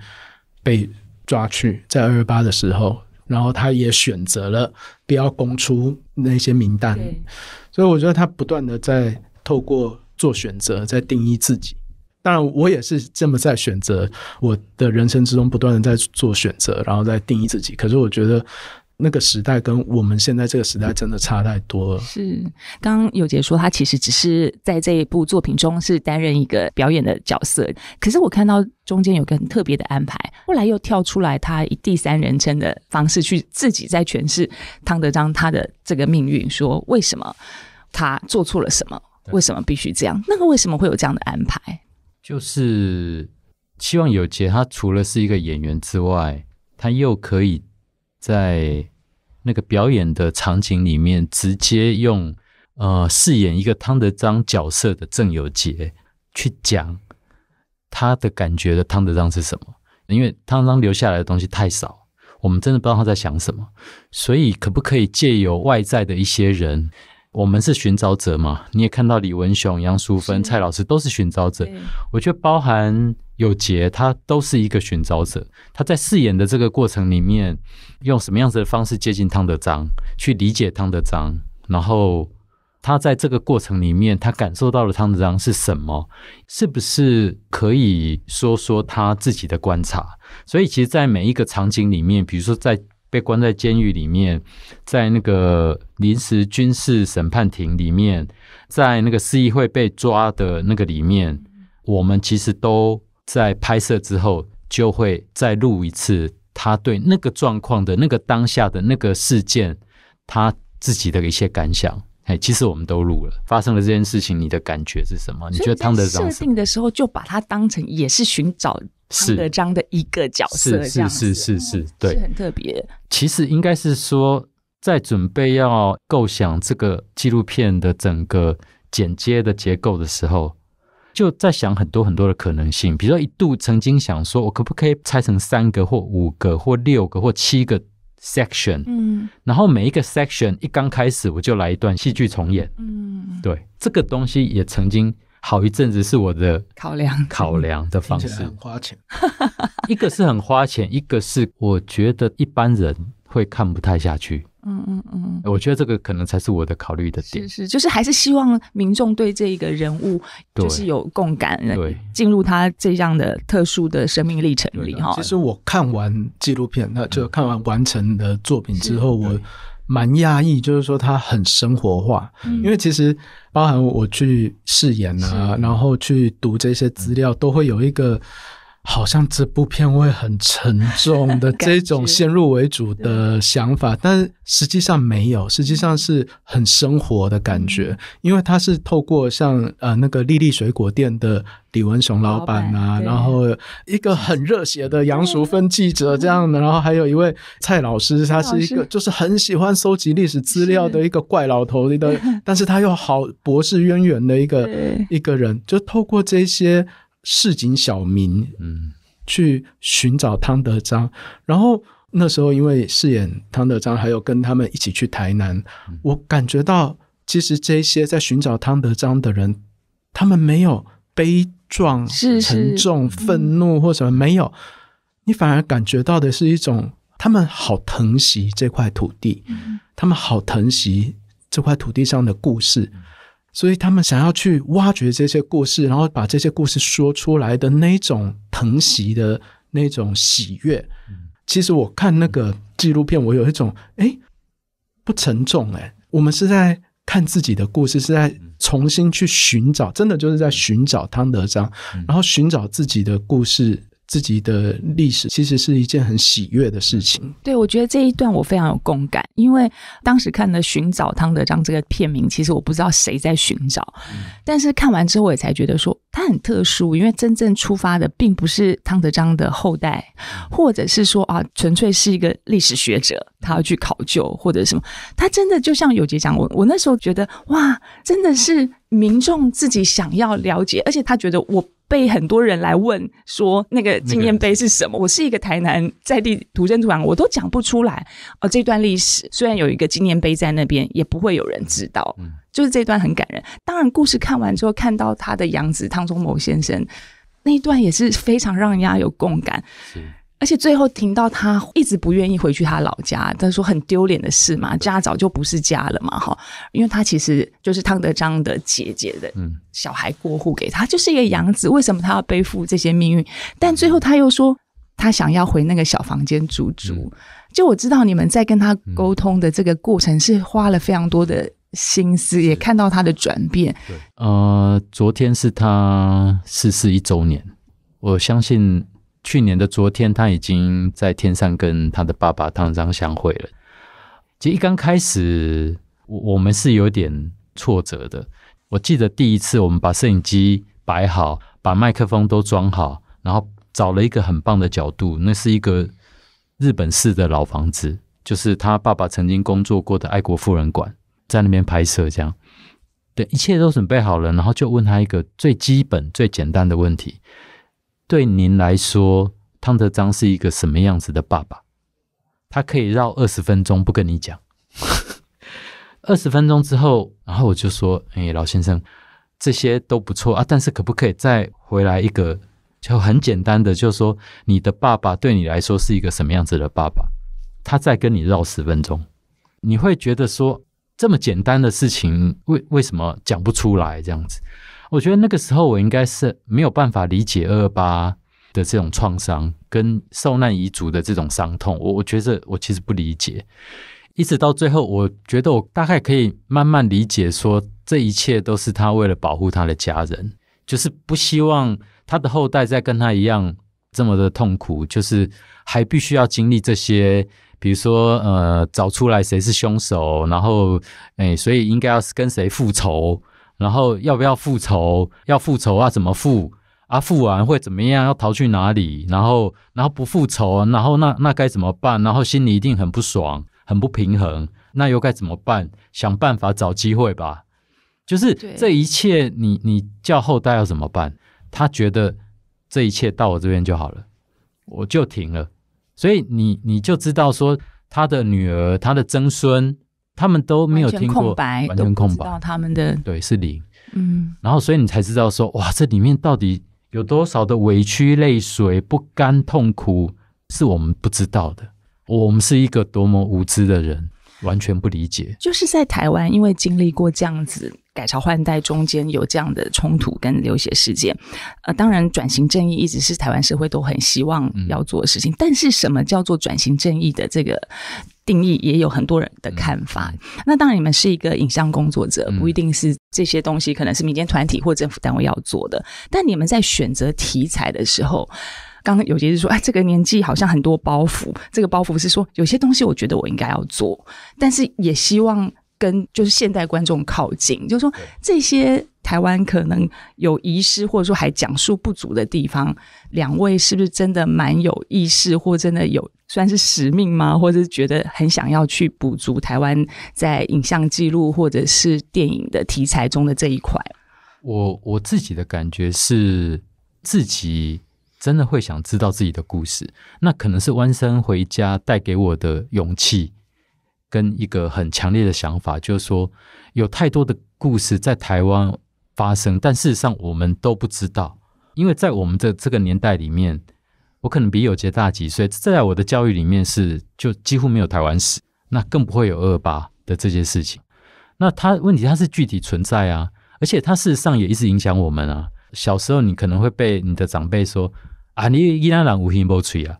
被抓去在二八的时候，然后他也选择了不要公出那些名单，所以我觉得他不断的在透过做选择，在定义自己。当然，我也是这么在选择我的人生之中，不断的在做选择，然后在定义自己。可是，我觉得那个时代跟我们现在这个时代真的差太多了。是，刚刚有杰说，他其实只是在这一部作品中是担任一个表演的角色。可是，我看到中间有个很特别的安排，后来又跳出来，他以第三人称的方式去自己在诠释汤德章他的这个命运，说为什么他做错了什么，为什么必须这样，那个为什么会有这样的安排？就是希望有杰，他除了是一个演员之外，他又可以在那个表演的场景里面，直接用呃饰演一个汤德章角色的郑有杰去讲他的感觉的汤德章是什么？因为汤德章留下来的东西太少，我们真的不知道他在想什么，所以可不可以借由外在的一些人？我们是寻找者嘛？你也看到李文雄、杨淑芬、蔡老师都是寻找者。我觉得包含有杰，他都是一个寻找者。他在饰演的这个过程里面，用什么样子的方式接近汤德章，去理解汤德章，然后他在这个过程里面，他感受到的汤德章是什么？是不是可以说说他自己的观察？所以，其实，在每一个场景里面，比如说在。被关在监狱里面，在那个临时军事审判庭里面，在那个司议会被抓的那个里面，我们其实都在拍摄之后就会再录一次，他对那个状况的那个当下的那个事件，他自己的一些感想。哎，其实我们都录了，发生了这件事情，你的感觉是什么？你觉得汤德的设定的时候，就把它当成也是寻找。是章的一个角色，是是是是是，对，是很特别。其实应该是说，在准备要构想这个纪录片的整个剪接的结构的时候，就在想很多很多的可能性。比如说，一度曾经想说，我可不可以拆成三个或五个或六个或七个 section？嗯，然后每一个 section 一刚开始，我就来一段戏剧重演。嗯，对，这个东西也曾经。好一阵子是我的考量，考量的方式很花钱，一个是很花钱，一个是我觉得一般人会看不太下去。嗯嗯嗯，我觉得这个可能才是我的考虑的点，是就是还是希望民众对这个人物就是有共感，对进入他这样的特殊的生命历程里哈。其实我看完纪录片，那就看完完成的作品之后我。蛮压抑，就是说它很生活化，因为其实包含我去饰演啊，然后去读这些资料，都会有一个。好像这部片会很沉重的 这种先入为主的想法，但实际上没有，实际上是很生活的感觉，因为它是透过像呃那个丽丽水果店的李文雄老板啊，然后一个很热血的杨淑芬记者这样的，然后还有一位蔡老师，他是一个就是很喜欢搜集历史资料的一个怪老头的，但是他又好博士渊源的一个一个人，就透过这些。市井小民，嗯，去寻找汤德章。然后那时候，因为饰演汤德章，还有跟他们一起去台南，我感觉到，其实这些在寻找汤德章的人，他们没有悲壮、沉重、愤怒或什么，没有，你反而感觉到的是一种，他们好疼惜这块土地，他们好疼惜这块土地上的故事。所以他们想要去挖掘这些故事，然后把这些故事说出来的那种疼惜的那种喜悦。其实我看那个纪录片，我有一种哎，不沉重哎，我们是在看自己的故事，是在重新去寻找，真的就是在寻找汤德章，然后寻找自己的故事。自己的历史其实是一件很喜悦的事情。对，我觉得这一段我非常有共感，因为当时看的《寻找汤德章》这个片名，其实我不知道谁在寻找，但是看完之后也才觉得说他很特殊，因为真正出发的并不是汤德章的后代，或者是说啊，纯粹是一个历史学者他要去考究或者什么，他真的就像有杰讲，我我那时候觉得哇，真的是民众自己想要了解，而且他觉得我。被很多人来问说，那个纪念碑是什么？我是一个台南在地土生土长，我都讲不出来。哦，这段历史虽然有一个纪念碑在那边，也不会有人知道。嗯，就是这段很感人。当然，故事看完之后，看到他的养子汤宗谋先生那一段也是非常让人家有共感。而且最后听到他一直不愿意回去他老家，他说很丢脸的事嘛，家早就不是家了嘛，哈，因为他其实就是汤德章的姐姐的小孩过户给他，就是一个养子，为什么他要背负这些命运？但最后他又说他想要回那个小房间住住。就我知道你们在跟他沟通的这个过程是花了非常多的心思，也看到他的转变。呃，昨天是他逝世一周年，我相信。去年的昨天，他已经在天上跟他的爸爸唐章相会了。其实一刚开始，我我们是有点挫折的。我记得第一次，我们把摄影机摆好，把麦克风都装好，然后找了一个很棒的角度。那是一个日本式的老房子，就是他爸爸曾经工作过的爱国富人馆，在那边拍摄。这样，对，一切都准备好了，然后就问他一个最基本、最简单的问题。对您来说，汤德章是一个什么样子的爸爸？他可以绕二十分钟不跟你讲，二十分钟之后，然后我就说：“哎，老先生，这些都不错啊，但是可不可以再回来一个？就很简单的，就是说你的爸爸对你来说是一个什么样子的爸爸？他再跟你绕十分钟，你会觉得说这么简单的事情，为为什么讲不出来这样子？”我觉得那个时候我应该是没有办法理解二二八的这种创伤跟受难遗族的这种伤痛。我我觉得我其实不理解，一直到最后，我觉得我大概可以慢慢理解，说这一切都是他为了保护他的家人，就是不希望他的后代再跟他一样这么的痛苦，就是还必须要经历这些，比如说呃，找出来谁是凶手，然后哎，所以应该要跟谁复仇。然后要不要复仇？要复仇啊？怎么复？啊，复完会怎么样？要逃去哪里？然后，然后不复仇，然后那那该怎么办？然后心里一定很不爽，很不平衡。那又该怎么办？想办法找机会吧。就是这一切，你你叫后代要怎么办？他觉得这一切到我这边就好了，我就停了。所以你你就知道说，他的女儿，他的曾孙。他们都没有听过，完全空白，完全空白。他们的对是零，嗯。然后，所以你才知道说，哇，这里面到底有多少的委屈、泪水、不甘、痛苦，是我们不知道的。我们是一个多么无知的人，完全不理解。就是在台湾，因为经历过这样子改朝换代中间有这样的冲突跟流血事件，呃，当然转型正义一直是台湾社会都很希望要做的事情。但是，什么叫做转型正义的这个？定义也有很多人的看法。那当然，你们是一个影像工作者，不一定是这些东西，可能是民间团体或政府单位要做的。但你们在选择题材的时候，刚刚有杰是说：“哎，这个年纪好像很多包袱。这个包袱是说，有些东西我觉得我应该要做，但是也希望。”跟就是现代观众靠近，就说这些台湾可能有遗失或者说还讲述不足的地方，两位是不是真的蛮有意识，或真的有算是使命吗？或者是觉得很想要去补足台湾在影像记录或者是电影的题材中的这一块？我我自己的感觉是，自己真的会想知道自己的故事，那可能是弯身回家带给我的勇气。跟一个很强烈的想法，就是说有太多的故事在台湾发生，但事实上我们都不知道，因为在我们的这个年代里面，我可能比友杰大几岁，在我的教育里面是就几乎没有台湾史，那更不会有二八的这些事情。那它问题它是具体存在啊，而且它事实上也一直影响我们啊。小时候你可能会被你的长辈说啊，你依然然无心无吹啊，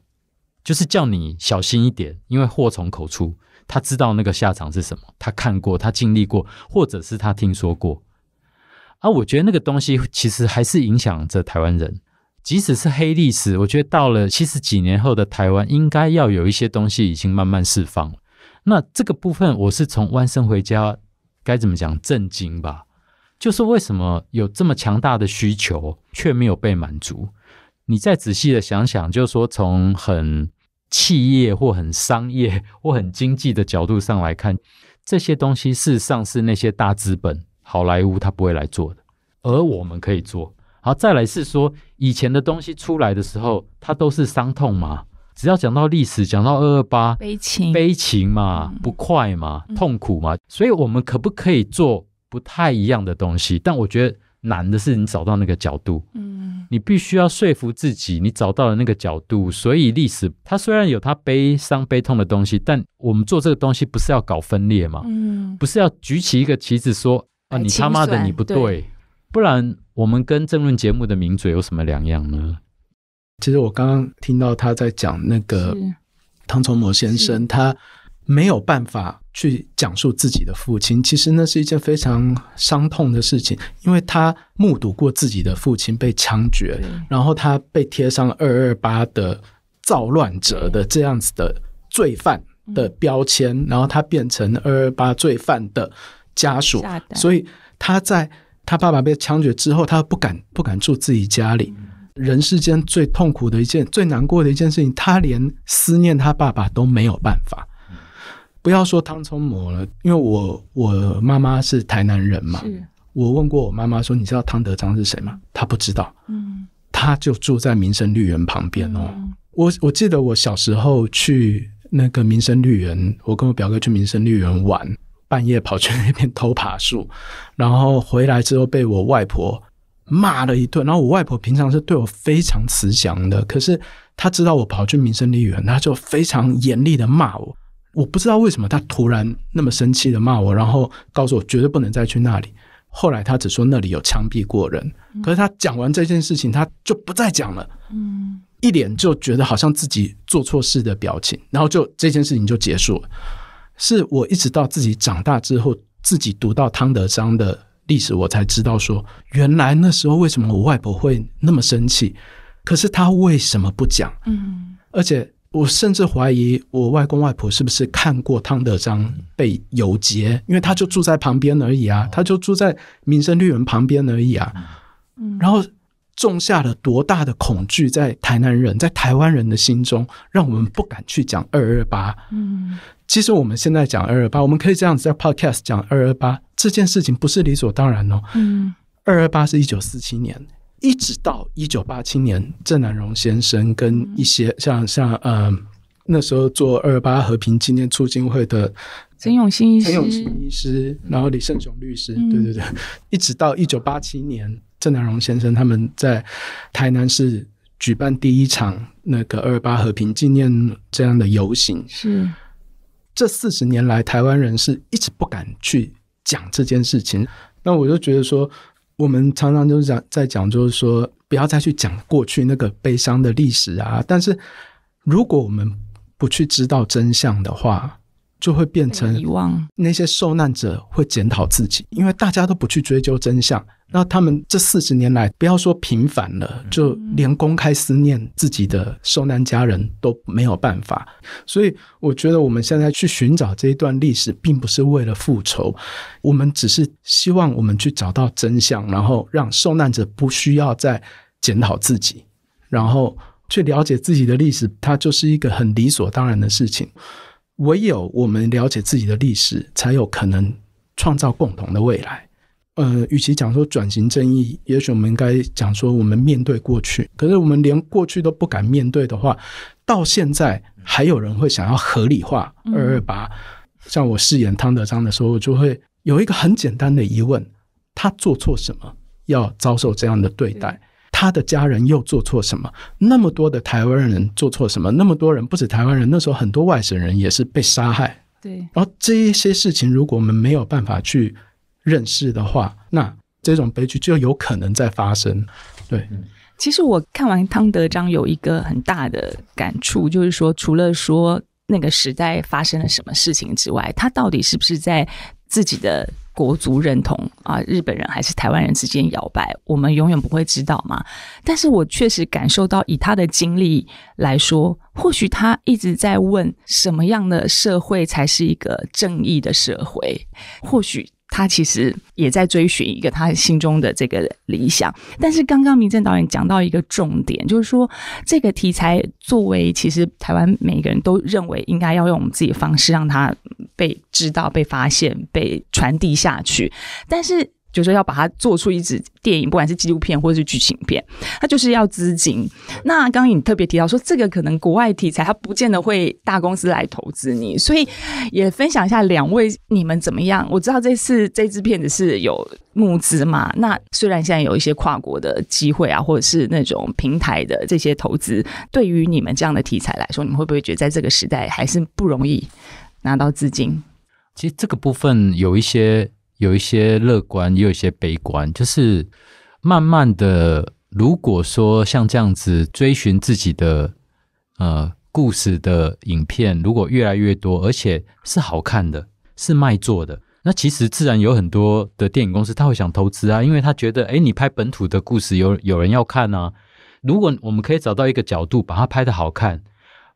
就是叫你小心一点，因为祸从口出。他知道那个下场是什么，他看过，他经历过，或者是他听说过。啊，我觉得那个东西其实还是影响着台湾人，即使是黑历史，我觉得到了七十几年后的台湾，应该要有一些东西已经慢慢释放了。那这个部分，我是从万生回家该怎么讲震惊吧？就是为什么有这么强大的需求却没有被满足？你再仔细的想想，就是说从很。企业或很商业 或很经济的角度上来看，这些东西事实上是那些大资本好莱坞他不会来做的，而我们可以做。好，再来是说以前的东西出来的时候，它都是伤痛嘛。只要讲到历史，讲到二二八，悲情悲情嘛，不快嘛，痛苦嘛，所以我们可不可以做不太一样的东西？但我觉得。难的是你找到那个角度，嗯，你必须要说服自己，你找到了那个角度，所以历史它虽然有它悲伤、悲痛的东西，但我们做这个东西不是要搞分裂嘛，嗯，不是要举起一个旗子说啊，你他妈的你不对，不然我们跟政论节目的名嘴有什么两样呢？其实我刚刚听到他在讲那个唐崇谋先生，他。没有办法去讲述自己的父亲，其实那是一件非常伤痛的事情，因为他目睹过自己的父亲被枪决，然后他被贴上了“二二八”的造乱者的这样子的罪犯的标签，然后他变成“二二八”罪犯的家属，所以他在他爸爸被枪决之后，他不敢不敢住自己家里。人世间最痛苦的一件、最难过的一件事情，他连思念他爸爸都没有办法。不要说汤聪明了，因为我我妈妈是台南人嘛。我问过我妈妈说：“你知道汤德章是谁吗？”她不知道。嗯，他就住在民生绿园旁边哦。我我记得我小时候去那个民生绿园，我跟我表哥去民生绿园玩，半夜跑去那边偷爬树，然后回来之后被我外婆骂了一顿。然后我外婆平常是对我非常慈祥的，可是她知道我跑去民生绿园，她就非常严厉的骂我。我不知道为什么他突然那么生气的骂我，然后告诉我绝对不能再去那里。后来他只说那里有枪毙过人，可是他讲完这件事情他就不再讲了，嗯，一脸就觉得好像自己做错事的表情，然后就这件事情就结束了。是我一直到自己长大之后，自己读到汤德章的历史，我才知道说原来那时候为什么我外婆会那么生气，可是他为什么不讲？嗯，而且。我甚至怀疑，我外公外婆是不是看过汤德章被游街？因为他就住在旁边而已啊，他就住在民生绿园旁边而已啊。然后种下了多大的恐惧在台南人、在台湾人的心中，让我们不敢去讲二二八。嗯，其实我们现在讲二二八，我们可以这样子在 podcast 讲二二八这件事情，不是理所当然哦。嗯，二二八是一九四七年。一直到一九八七年，郑南荣先生跟一些像像嗯，那时候做二八和平纪念促进会的陈永新医师，陈永新医师，然后李胜雄律师，对对对，一直到一九八七年，郑南荣先生他们在台南市举办第一场那个二二八和平纪念这样的游行，是这四十年来台湾人是一直不敢去讲这件事情，那我就觉得说。我们常常就是讲，在讲，就是说，不要再去讲过去那个悲伤的历史啊。但是，如果我们不去知道真相的话，就会变成那些受难者会检讨自己，因为大家都不去追究真相。那他们这四十年来，不要说平反了，就连公开思念自己的受难家人都没有办法。所以，我觉得我们现在去寻找这一段历史，并不是为了复仇，我们只是希望我们去找到真相，然后让受难者不需要再检讨自己，然后去了解自己的历史，它就是一个很理所当然的事情。唯有我们了解自己的历史，才有可能创造共同的未来。呃，与其讲说转型正义，也许我们应该讲说我们面对过去。可是我们连过去都不敢面对的话，到现在还有人会想要合理化二二八。像我饰演汤德章的时候，我就会有一个很简单的疑问：他做错什么，要遭受这样的对待？他的家人又做错什么？那么多的台湾人做错什么？那么多人不止台湾人，那时候很多外省人也是被杀害。对。然后这一些事情，如果我们没有办法去认识的话，那这种悲剧就有可能在发生。对。其实我看完汤德章有一个很大的感触，就是说，除了说那个时代发生了什么事情之外，他到底是不是在自己的？国足认同啊，日本人还是台湾人之间摇摆，我们永远不会知道嘛。但是我确实感受到，以他的经历来说，或许他一直在问什么样的社会才是一个正义的社会？或许。他其实也在追寻一个他心中的这个理想，但是刚刚明正导演讲到一个重点，就是说这个题材作为，其实台湾每一个人都认为应该要用我们自己的方式让它被知道、被发现、被传递下去，但是。就是要把它做出一支电影，不管是纪录片或者是剧情片，它就是要资金。那刚刚你特别提到说，这个可能国外题材它不见得会大公司来投资你，所以也分享一下两位你们怎么样。我知道这次这支片子是有募资嘛？那虽然现在有一些跨国的机会啊，或者是那种平台的这些投资，对于你们这样的题材来说，你们会不会觉得在这个时代还是不容易拿到资金？其实这个部分有一些。有一些乐观，也有一些悲观。就是慢慢的，如果说像这样子追寻自己的呃故事的影片，如果越来越多，而且是好看的，是卖座的，那其实自然有很多的电影公司他会想投资啊，因为他觉得，哎，你拍本土的故事，有有人要看啊。如果我们可以找到一个角度，把它拍的好看。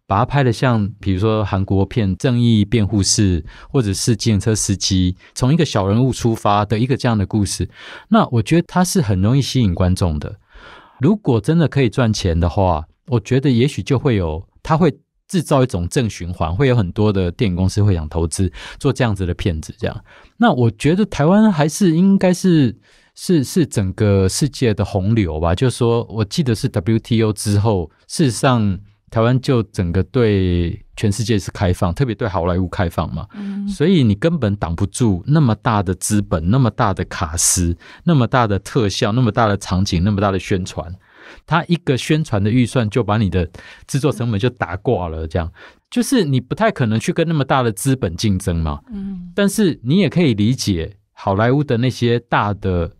把它拍的像，比如说韩国片《正义辩护士》，或者是警车司机，从一个小人物出发的一个这样的故事。那我觉得它是很容易吸引观众的。如果真的可以赚钱的话，我觉得也许就会有，它会制造一种正循环，会有很多的电影公司会想投资做这样子的片子。这样，那我觉得台湾还是应该是是是整个世界的洪流吧。就说，我记得是 WTO 之后，事实上。台湾就整个对全世界是开放，特别对好莱坞开放嘛，所以你根本挡不住那么大的资本、那么大的卡司、那么大的特效、那么大的场景、那么大的宣传。他一个宣传的预算就把你的制作成本就打挂了，这样就是你不太可能去跟那么大的资本竞争嘛。嗯，但是你也可以理解，好莱坞的那些大的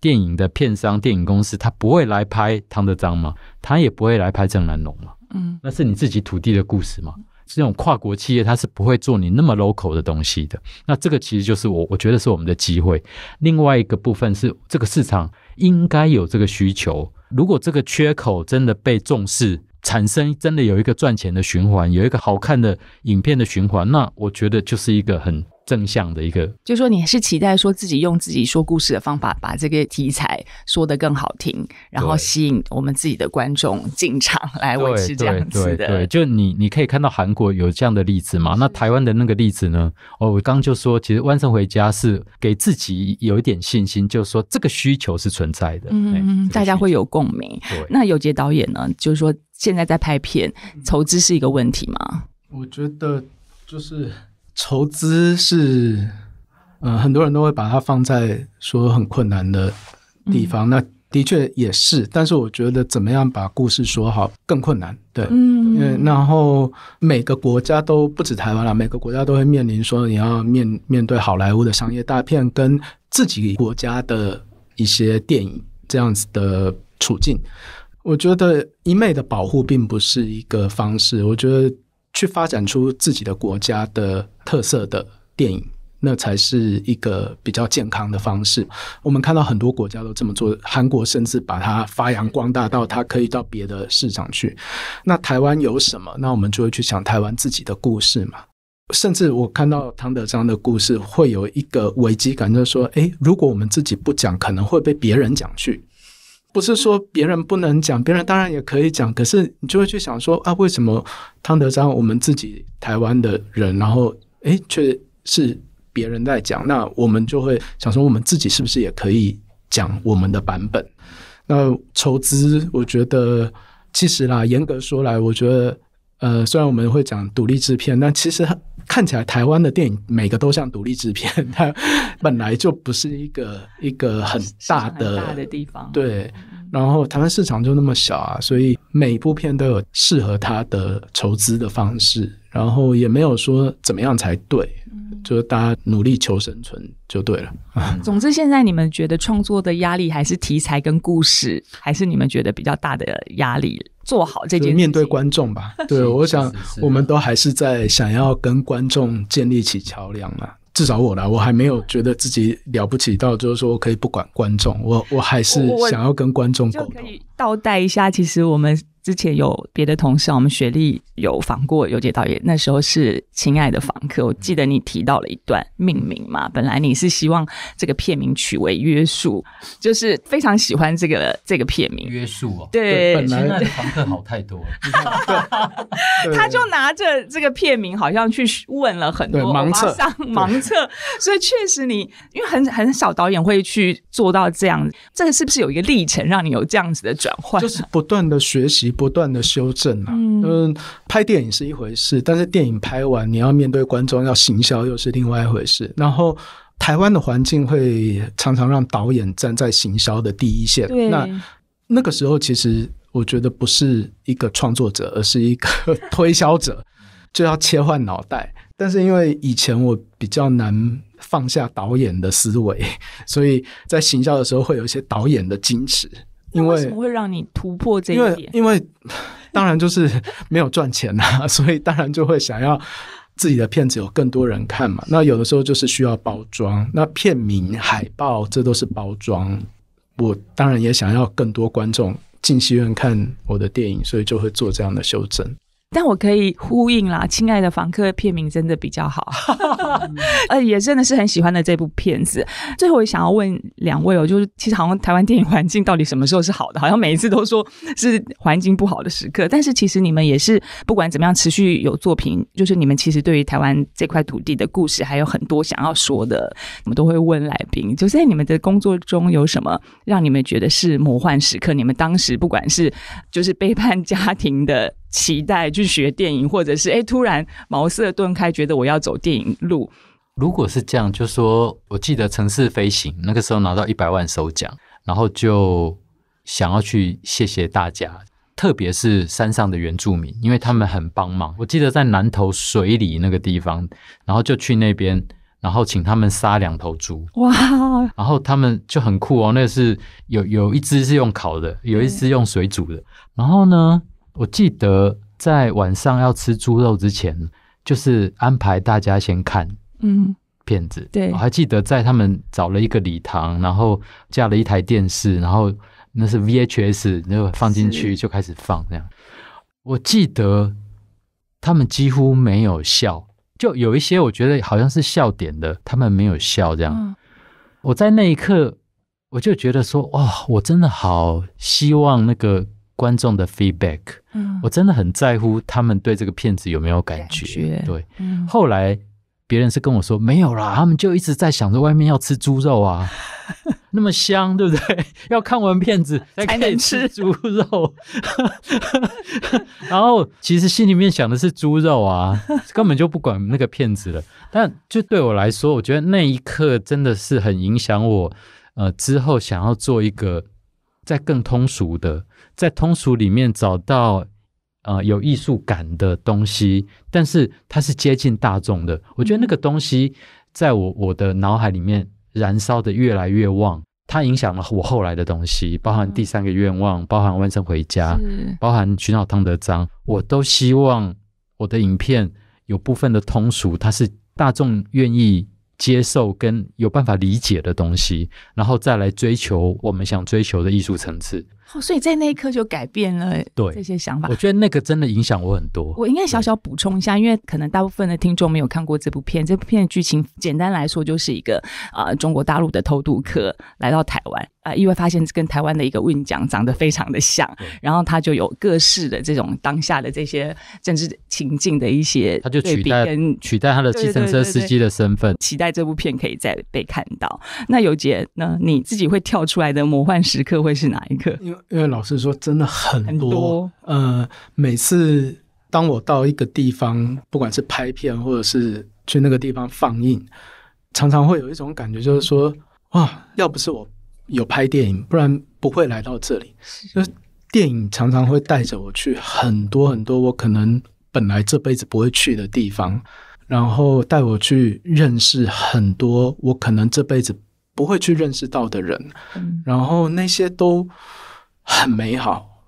电影的片商、电影公司，他不会来拍《唐德章》吗？他也不会来拍《郑南龙》吗？嗯，那是你自己土地的故事嘛？是那种跨国企业，它是不会做你那么 local 的东西的。那这个其实就是我，我觉得是我们的机会。另外一个部分是，这个市场应该有这个需求。如果这个缺口真的被重视，产生真的有一个赚钱的循环，有一个好看的影片的循环，那我觉得就是一个很。正向的一个，就是说你是期待说自己用自己说故事的方法，把这个题材说得更好听，然后吸引我们自己的观众进场来维持这样子的。对，就你你可以看到韩国有这样的例子嘛？那台湾的那个例子呢？哦，我刚刚就说，其实《万圣回家》是给自己有一点信心，就是说这个需求是存在的，嗯，大家会有共鸣。那有杰导演呢，就是说现在在拍片，筹资是一个问题吗？我觉得就是。筹资是，呃，很多人都会把它放在说很困难的地方。那的确也是，但是我觉得怎么样把故事说好更困难。对，嗯。然后每个国家都不止台湾了，每个国家都会面临说你要面面对好莱坞的商业大片跟自己国家的一些电影这样子的处境。我觉得一昧的保护并不是一个方式。我觉得。去发展出自己的国家的特色的电影，那才是一个比较健康的方式。我们看到很多国家都这么做，韩国甚至把它发扬光大到它可以到别的市场去。那台湾有什么？那我们就会去想台湾自己的故事嘛。甚至我看到汤德章的故事，会有一个危机感，就是说，诶，如果我们自己不讲，可能会被别人讲去。不是说别人不能讲，别人当然也可以讲。可是你就会去想说啊，为什么汤德章我们自己台湾的人，然后诶却是别人在讲？那我们就会想说，我们自己是不是也可以讲我们的版本？那筹资，我觉得其实啦，严格说来，我觉得。呃，虽然我们会讲独立制片，但其实看起来台湾的电影每个都像独立制片，它本来就不是一个一个很大的地方。对，然后台湾市场就那么小啊，所以每部片都有适合它的筹资的方式，然后也没有说怎么样才对，就是大家努力求生存就对了。总之，现在你们觉得创作的压力还是题材跟故事，还是你们觉得比较大的压力？做好这件，面对观众吧。对，我想，我们都还是在想要跟观众建立起桥梁嘛。至少我啦，我还没有觉得自己了不起到，就是说我可以不管观众，我我还是想要跟观众沟通。可以倒带一下，其实我们。之前有别的同事，我们雪莉有访过尤杰导演。那时候是《亲爱的房客》，我记得你提到了一段命名嘛？本来你是希望这个片名取为“约束”，就是非常喜欢这个这个片名“约束”啊。对，来《亲爱的房客》好太多。了，他就拿着这个片名，好像去问了很多盲测，盲测。所以确实，你因为很很少导演会去做到这样。这个是不是有一个历程，让你有这样子的转换？就是不断的学习。不断的修正啊。嗯，拍电影是一回事，但是电影拍完你要面对观众，要行销又是另外一回事。然后台湾的环境会常常让导演站在行销的第一线，那那个时候其实我觉得不是一个创作者，而是一个 推销者，就要切换脑袋。但是因为以前我比较难放下导演的思维，所以在行销的时候会有一些导演的矜持。因为什么会让你突破这一点？因为，当然就是没有赚钱啊，所以当然就会想要自己的片子有更多人看嘛。那有的时候就是需要包装，那片名、海报，这都是包装。我当然也想要更多观众进戏院看我的电影，所以就会做这样的修正。但我可以呼应啦，《亲爱的房客》片名真的比较好，呃，也真的是很喜欢的这部片子。最后，我想要问两位哦，就是其实好像台湾电影环境到底什么时候是好的？好像每一次都说是环境不好的时刻。但是其实你们也是不管怎么样持续有作品，就是你们其实对于台湾这块土地的故事还有很多想要说的。我们都会问来宾，就是在你们的工作中有什么让你们觉得是魔幻时刻？你们当时不管是就是背叛家庭的。期待去学电影，或者是哎，突然茅塞顿开，觉得我要走电影路。如果是这样，就说，我记得《城市飞行》那个时候拿到一百万首奖，然后就想要去谢谢大家，特别是山上的原住民，因为他们很帮忙。我记得在南投水里那个地方，然后就去那边，然后请他们杀两头猪。哇！然后他们就很酷哦，那是有有一只是用烤的，有一只用水煮的。然后呢？我记得在晚上要吃猪肉之前，就是安排大家先看，嗯，片子。对，我还记得在他们找了一个礼堂，然后架了一台电视，然后那是 VHS，就放进去就开始放这样。我记得他们几乎没有笑，就有一些我觉得好像是笑点的，他们没有笑这样。我在那一刻我就觉得说，哇，我真的好希望那个。观众的 feedback，我真的很在乎他们对这个片子有没有感觉。对，后来别人是跟我说没有啦，他们就一直在想着外面要吃猪肉啊，那么香，对不对？要看完片子 才能吃猪肉。然后其实心里面想的是猪肉啊，根本就不管那个片子了。但就对我来说，我觉得那一刻真的是很影响我，呃，之后想要做一个在更通俗的。在通俗里面找到，呃，有艺术感的东西，但是它是接近大众的。我觉得那个东西在我我的脑海里面燃烧的越来越旺，它影响了我后来的东西，包含第三个愿望，包含万圣回家，包含寻找汤德章，我都希望我的影片有部分的通俗，它是大众愿意接受跟有办法理解的东西，然后再来追求我们想追求的艺术层次。哦，所以在那一刻就改变了对这些想法。我觉得那个真的影响我很多。我应该小小补充一下，因为可能大部分的听众没有看过这部片。这部片的剧情简单来说就是一个啊，中国大陆的偷渡客来到台湾啊，意外发现跟台湾的一个运奖长得非常的像，然后他就有各式的这种当下的这些政治情境的一些，他就取代跟取代他的计程车司机的身份，期待这部片可以再被看到。那尤杰，那你自己会跳出来的魔幻时刻会是哪一个？因为老师说真的很多，呃，每次当我到一个地方，不管是拍片或者是去那个地方放映，常常会有一种感觉，就是说，哇，要不是我有拍电影，不然不会来到这里。就是电影常常会带着我去很多很多我可能本来这辈子不会去的地方，然后带我去认识很多我可能这辈子不会去认识到的人，然后那些都。很美好，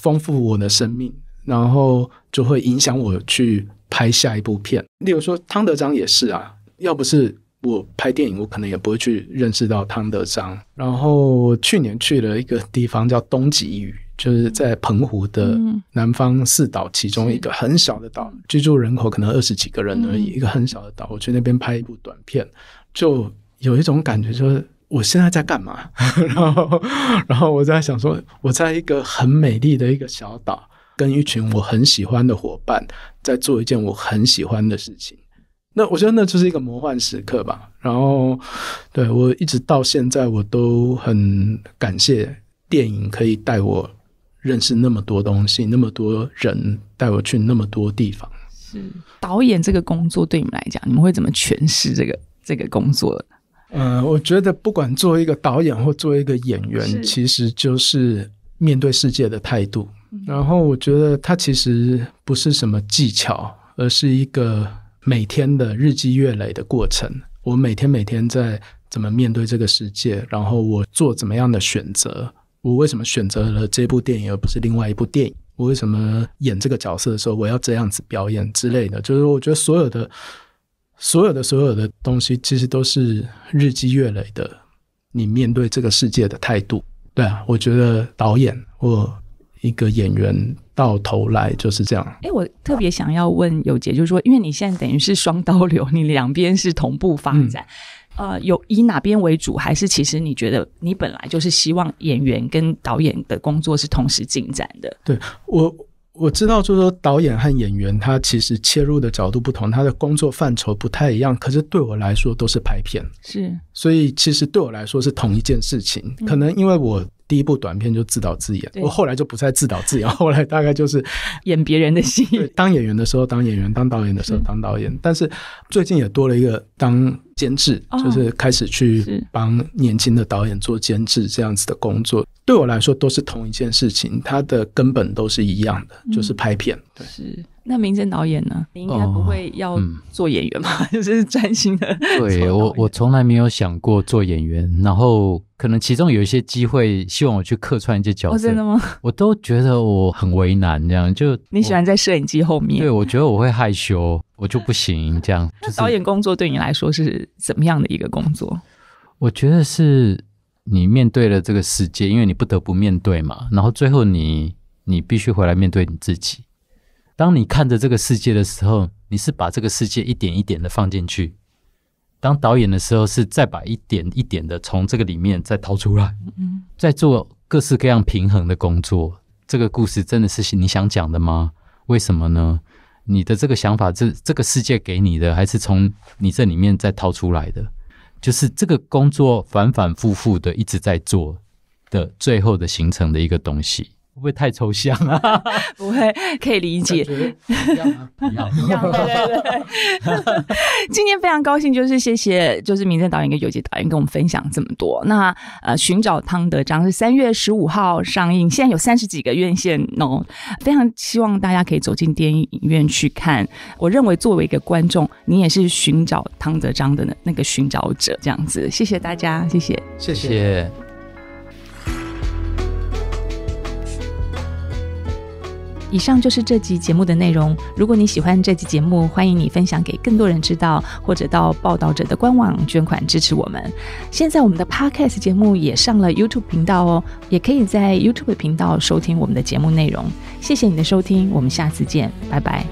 丰富我的生命，然后就会影响我去拍下一部片。例如说，汤德章也是啊，要不是我拍电影，我可能也不会去认识到汤德章。然后去年去了一个地方叫东极屿，就是在澎湖的南方四岛其中一个很小的岛，居住人口可能二十几个人而已，一个很小的岛。我去那边拍一部短片，就有一种感觉，就是。我现在在干嘛？然后，然后我在想说，我在一个很美丽的一个小岛，跟一群我很喜欢的伙伴，在做一件我很喜欢的事情。那我觉得那就是一个魔幻时刻吧。然后，对我一直到现在，我都很感谢电影可以带我认识那么多东西，那么多人带我去那么多地方。是导演这个工作对你们来讲，你们会怎么诠释这个这个工作？嗯，我觉得不管作为一个导演或作为一个演员，其实就是面对世界的态度。然后我觉得它其实不是什么技巧，而是一个每天的日积月累的过程。我每天每天在怎么面对这个世界，然后我做怎么样的选择，我为什么选择了这部电影而不是另外一部电影？我为什么演这个角色的时候我要这样子表演之类的？就是我觉得所有的。所有的所有的东西，其实都是日积月累的。你面对这个世界的态度，对啊，我觉得导演或一个演员到头来就是这样。哎，我特别想要问有杰，就是说，因为你现在等于是双刀流，你两边是同步发展，呃，有以哪边为主，还是其实你觉得你本来就是希望演员跟导演的工作是同时进展的？对我。我知道，就是说导演和演员，他其实切入的角度不同，他的工作范畴不太一样。可是对我来说，都是拍片，是，所以其实对我来说是同一件事情。可能因为我。第一部短片就自导自演，我后来就不再自导自演，后来大概就是演别人的戏。当演员的时候当演员，当导演的时候当导演，但是最近也多了一个当监制，就是开始去帮年轻的导演做监制这样子的工作。对我来说都是同一件事情，它的根本都是一样的，就是拍片。对。那名侦导演呢？你应该不会要做演员吧，就是专心的。对我，我从来没有想过做演员。然后可能其中有一些机会，希望我去客串一些角色。真的吗？我都觉得我很为难，这样就你喜欢在摄影机后面。对我觉得我会害羞，我就不行这样。那导演工作对你来说是怎么样的一个工作？我觉得是你面对了这个世界，因为你不得不面对嘛。然后最后你，你必须回来面对你自己。当你看着这个世界的时候，你是把这个世界一点一点的放进去。当导演的时候，是再把一点一点的从这个里面再掏出来，在做各式各样平衡的工作。这个故事真的是你想讲的吗？为什么呢？你的这个想法，这这个世界给你的，还是从你这里面再掏出来的？就是这个工作反反复复的一直在做的，最后的形成的一个东西。会不会太抽象啊？不会，可以理解。一样吗？一样。对对对。今天非常高兴，就是谢谢，就是民政导演跟有节导演跟我们分享这么多。那呃，寻找汤德章是三月十五号上映，现在有三十几个院线哦，非常希望大家可以走进电影院去看。我认为作为一个观众，你也是寻找汤德章的那个寻找者，这样子。谢谢大家，谢谢，谢谢。以上就是这集节目的内容。如果你喜欢这集节目，欢迎你分享给更多人知道，或者到报道者的官网捐款支持我们。现在我们的 Podcast 节目也上了 YouTube 频道哦，也可以在 YouTube 频道收听我们的节目内容。谢谢你的收听，我们下次见，拜拜。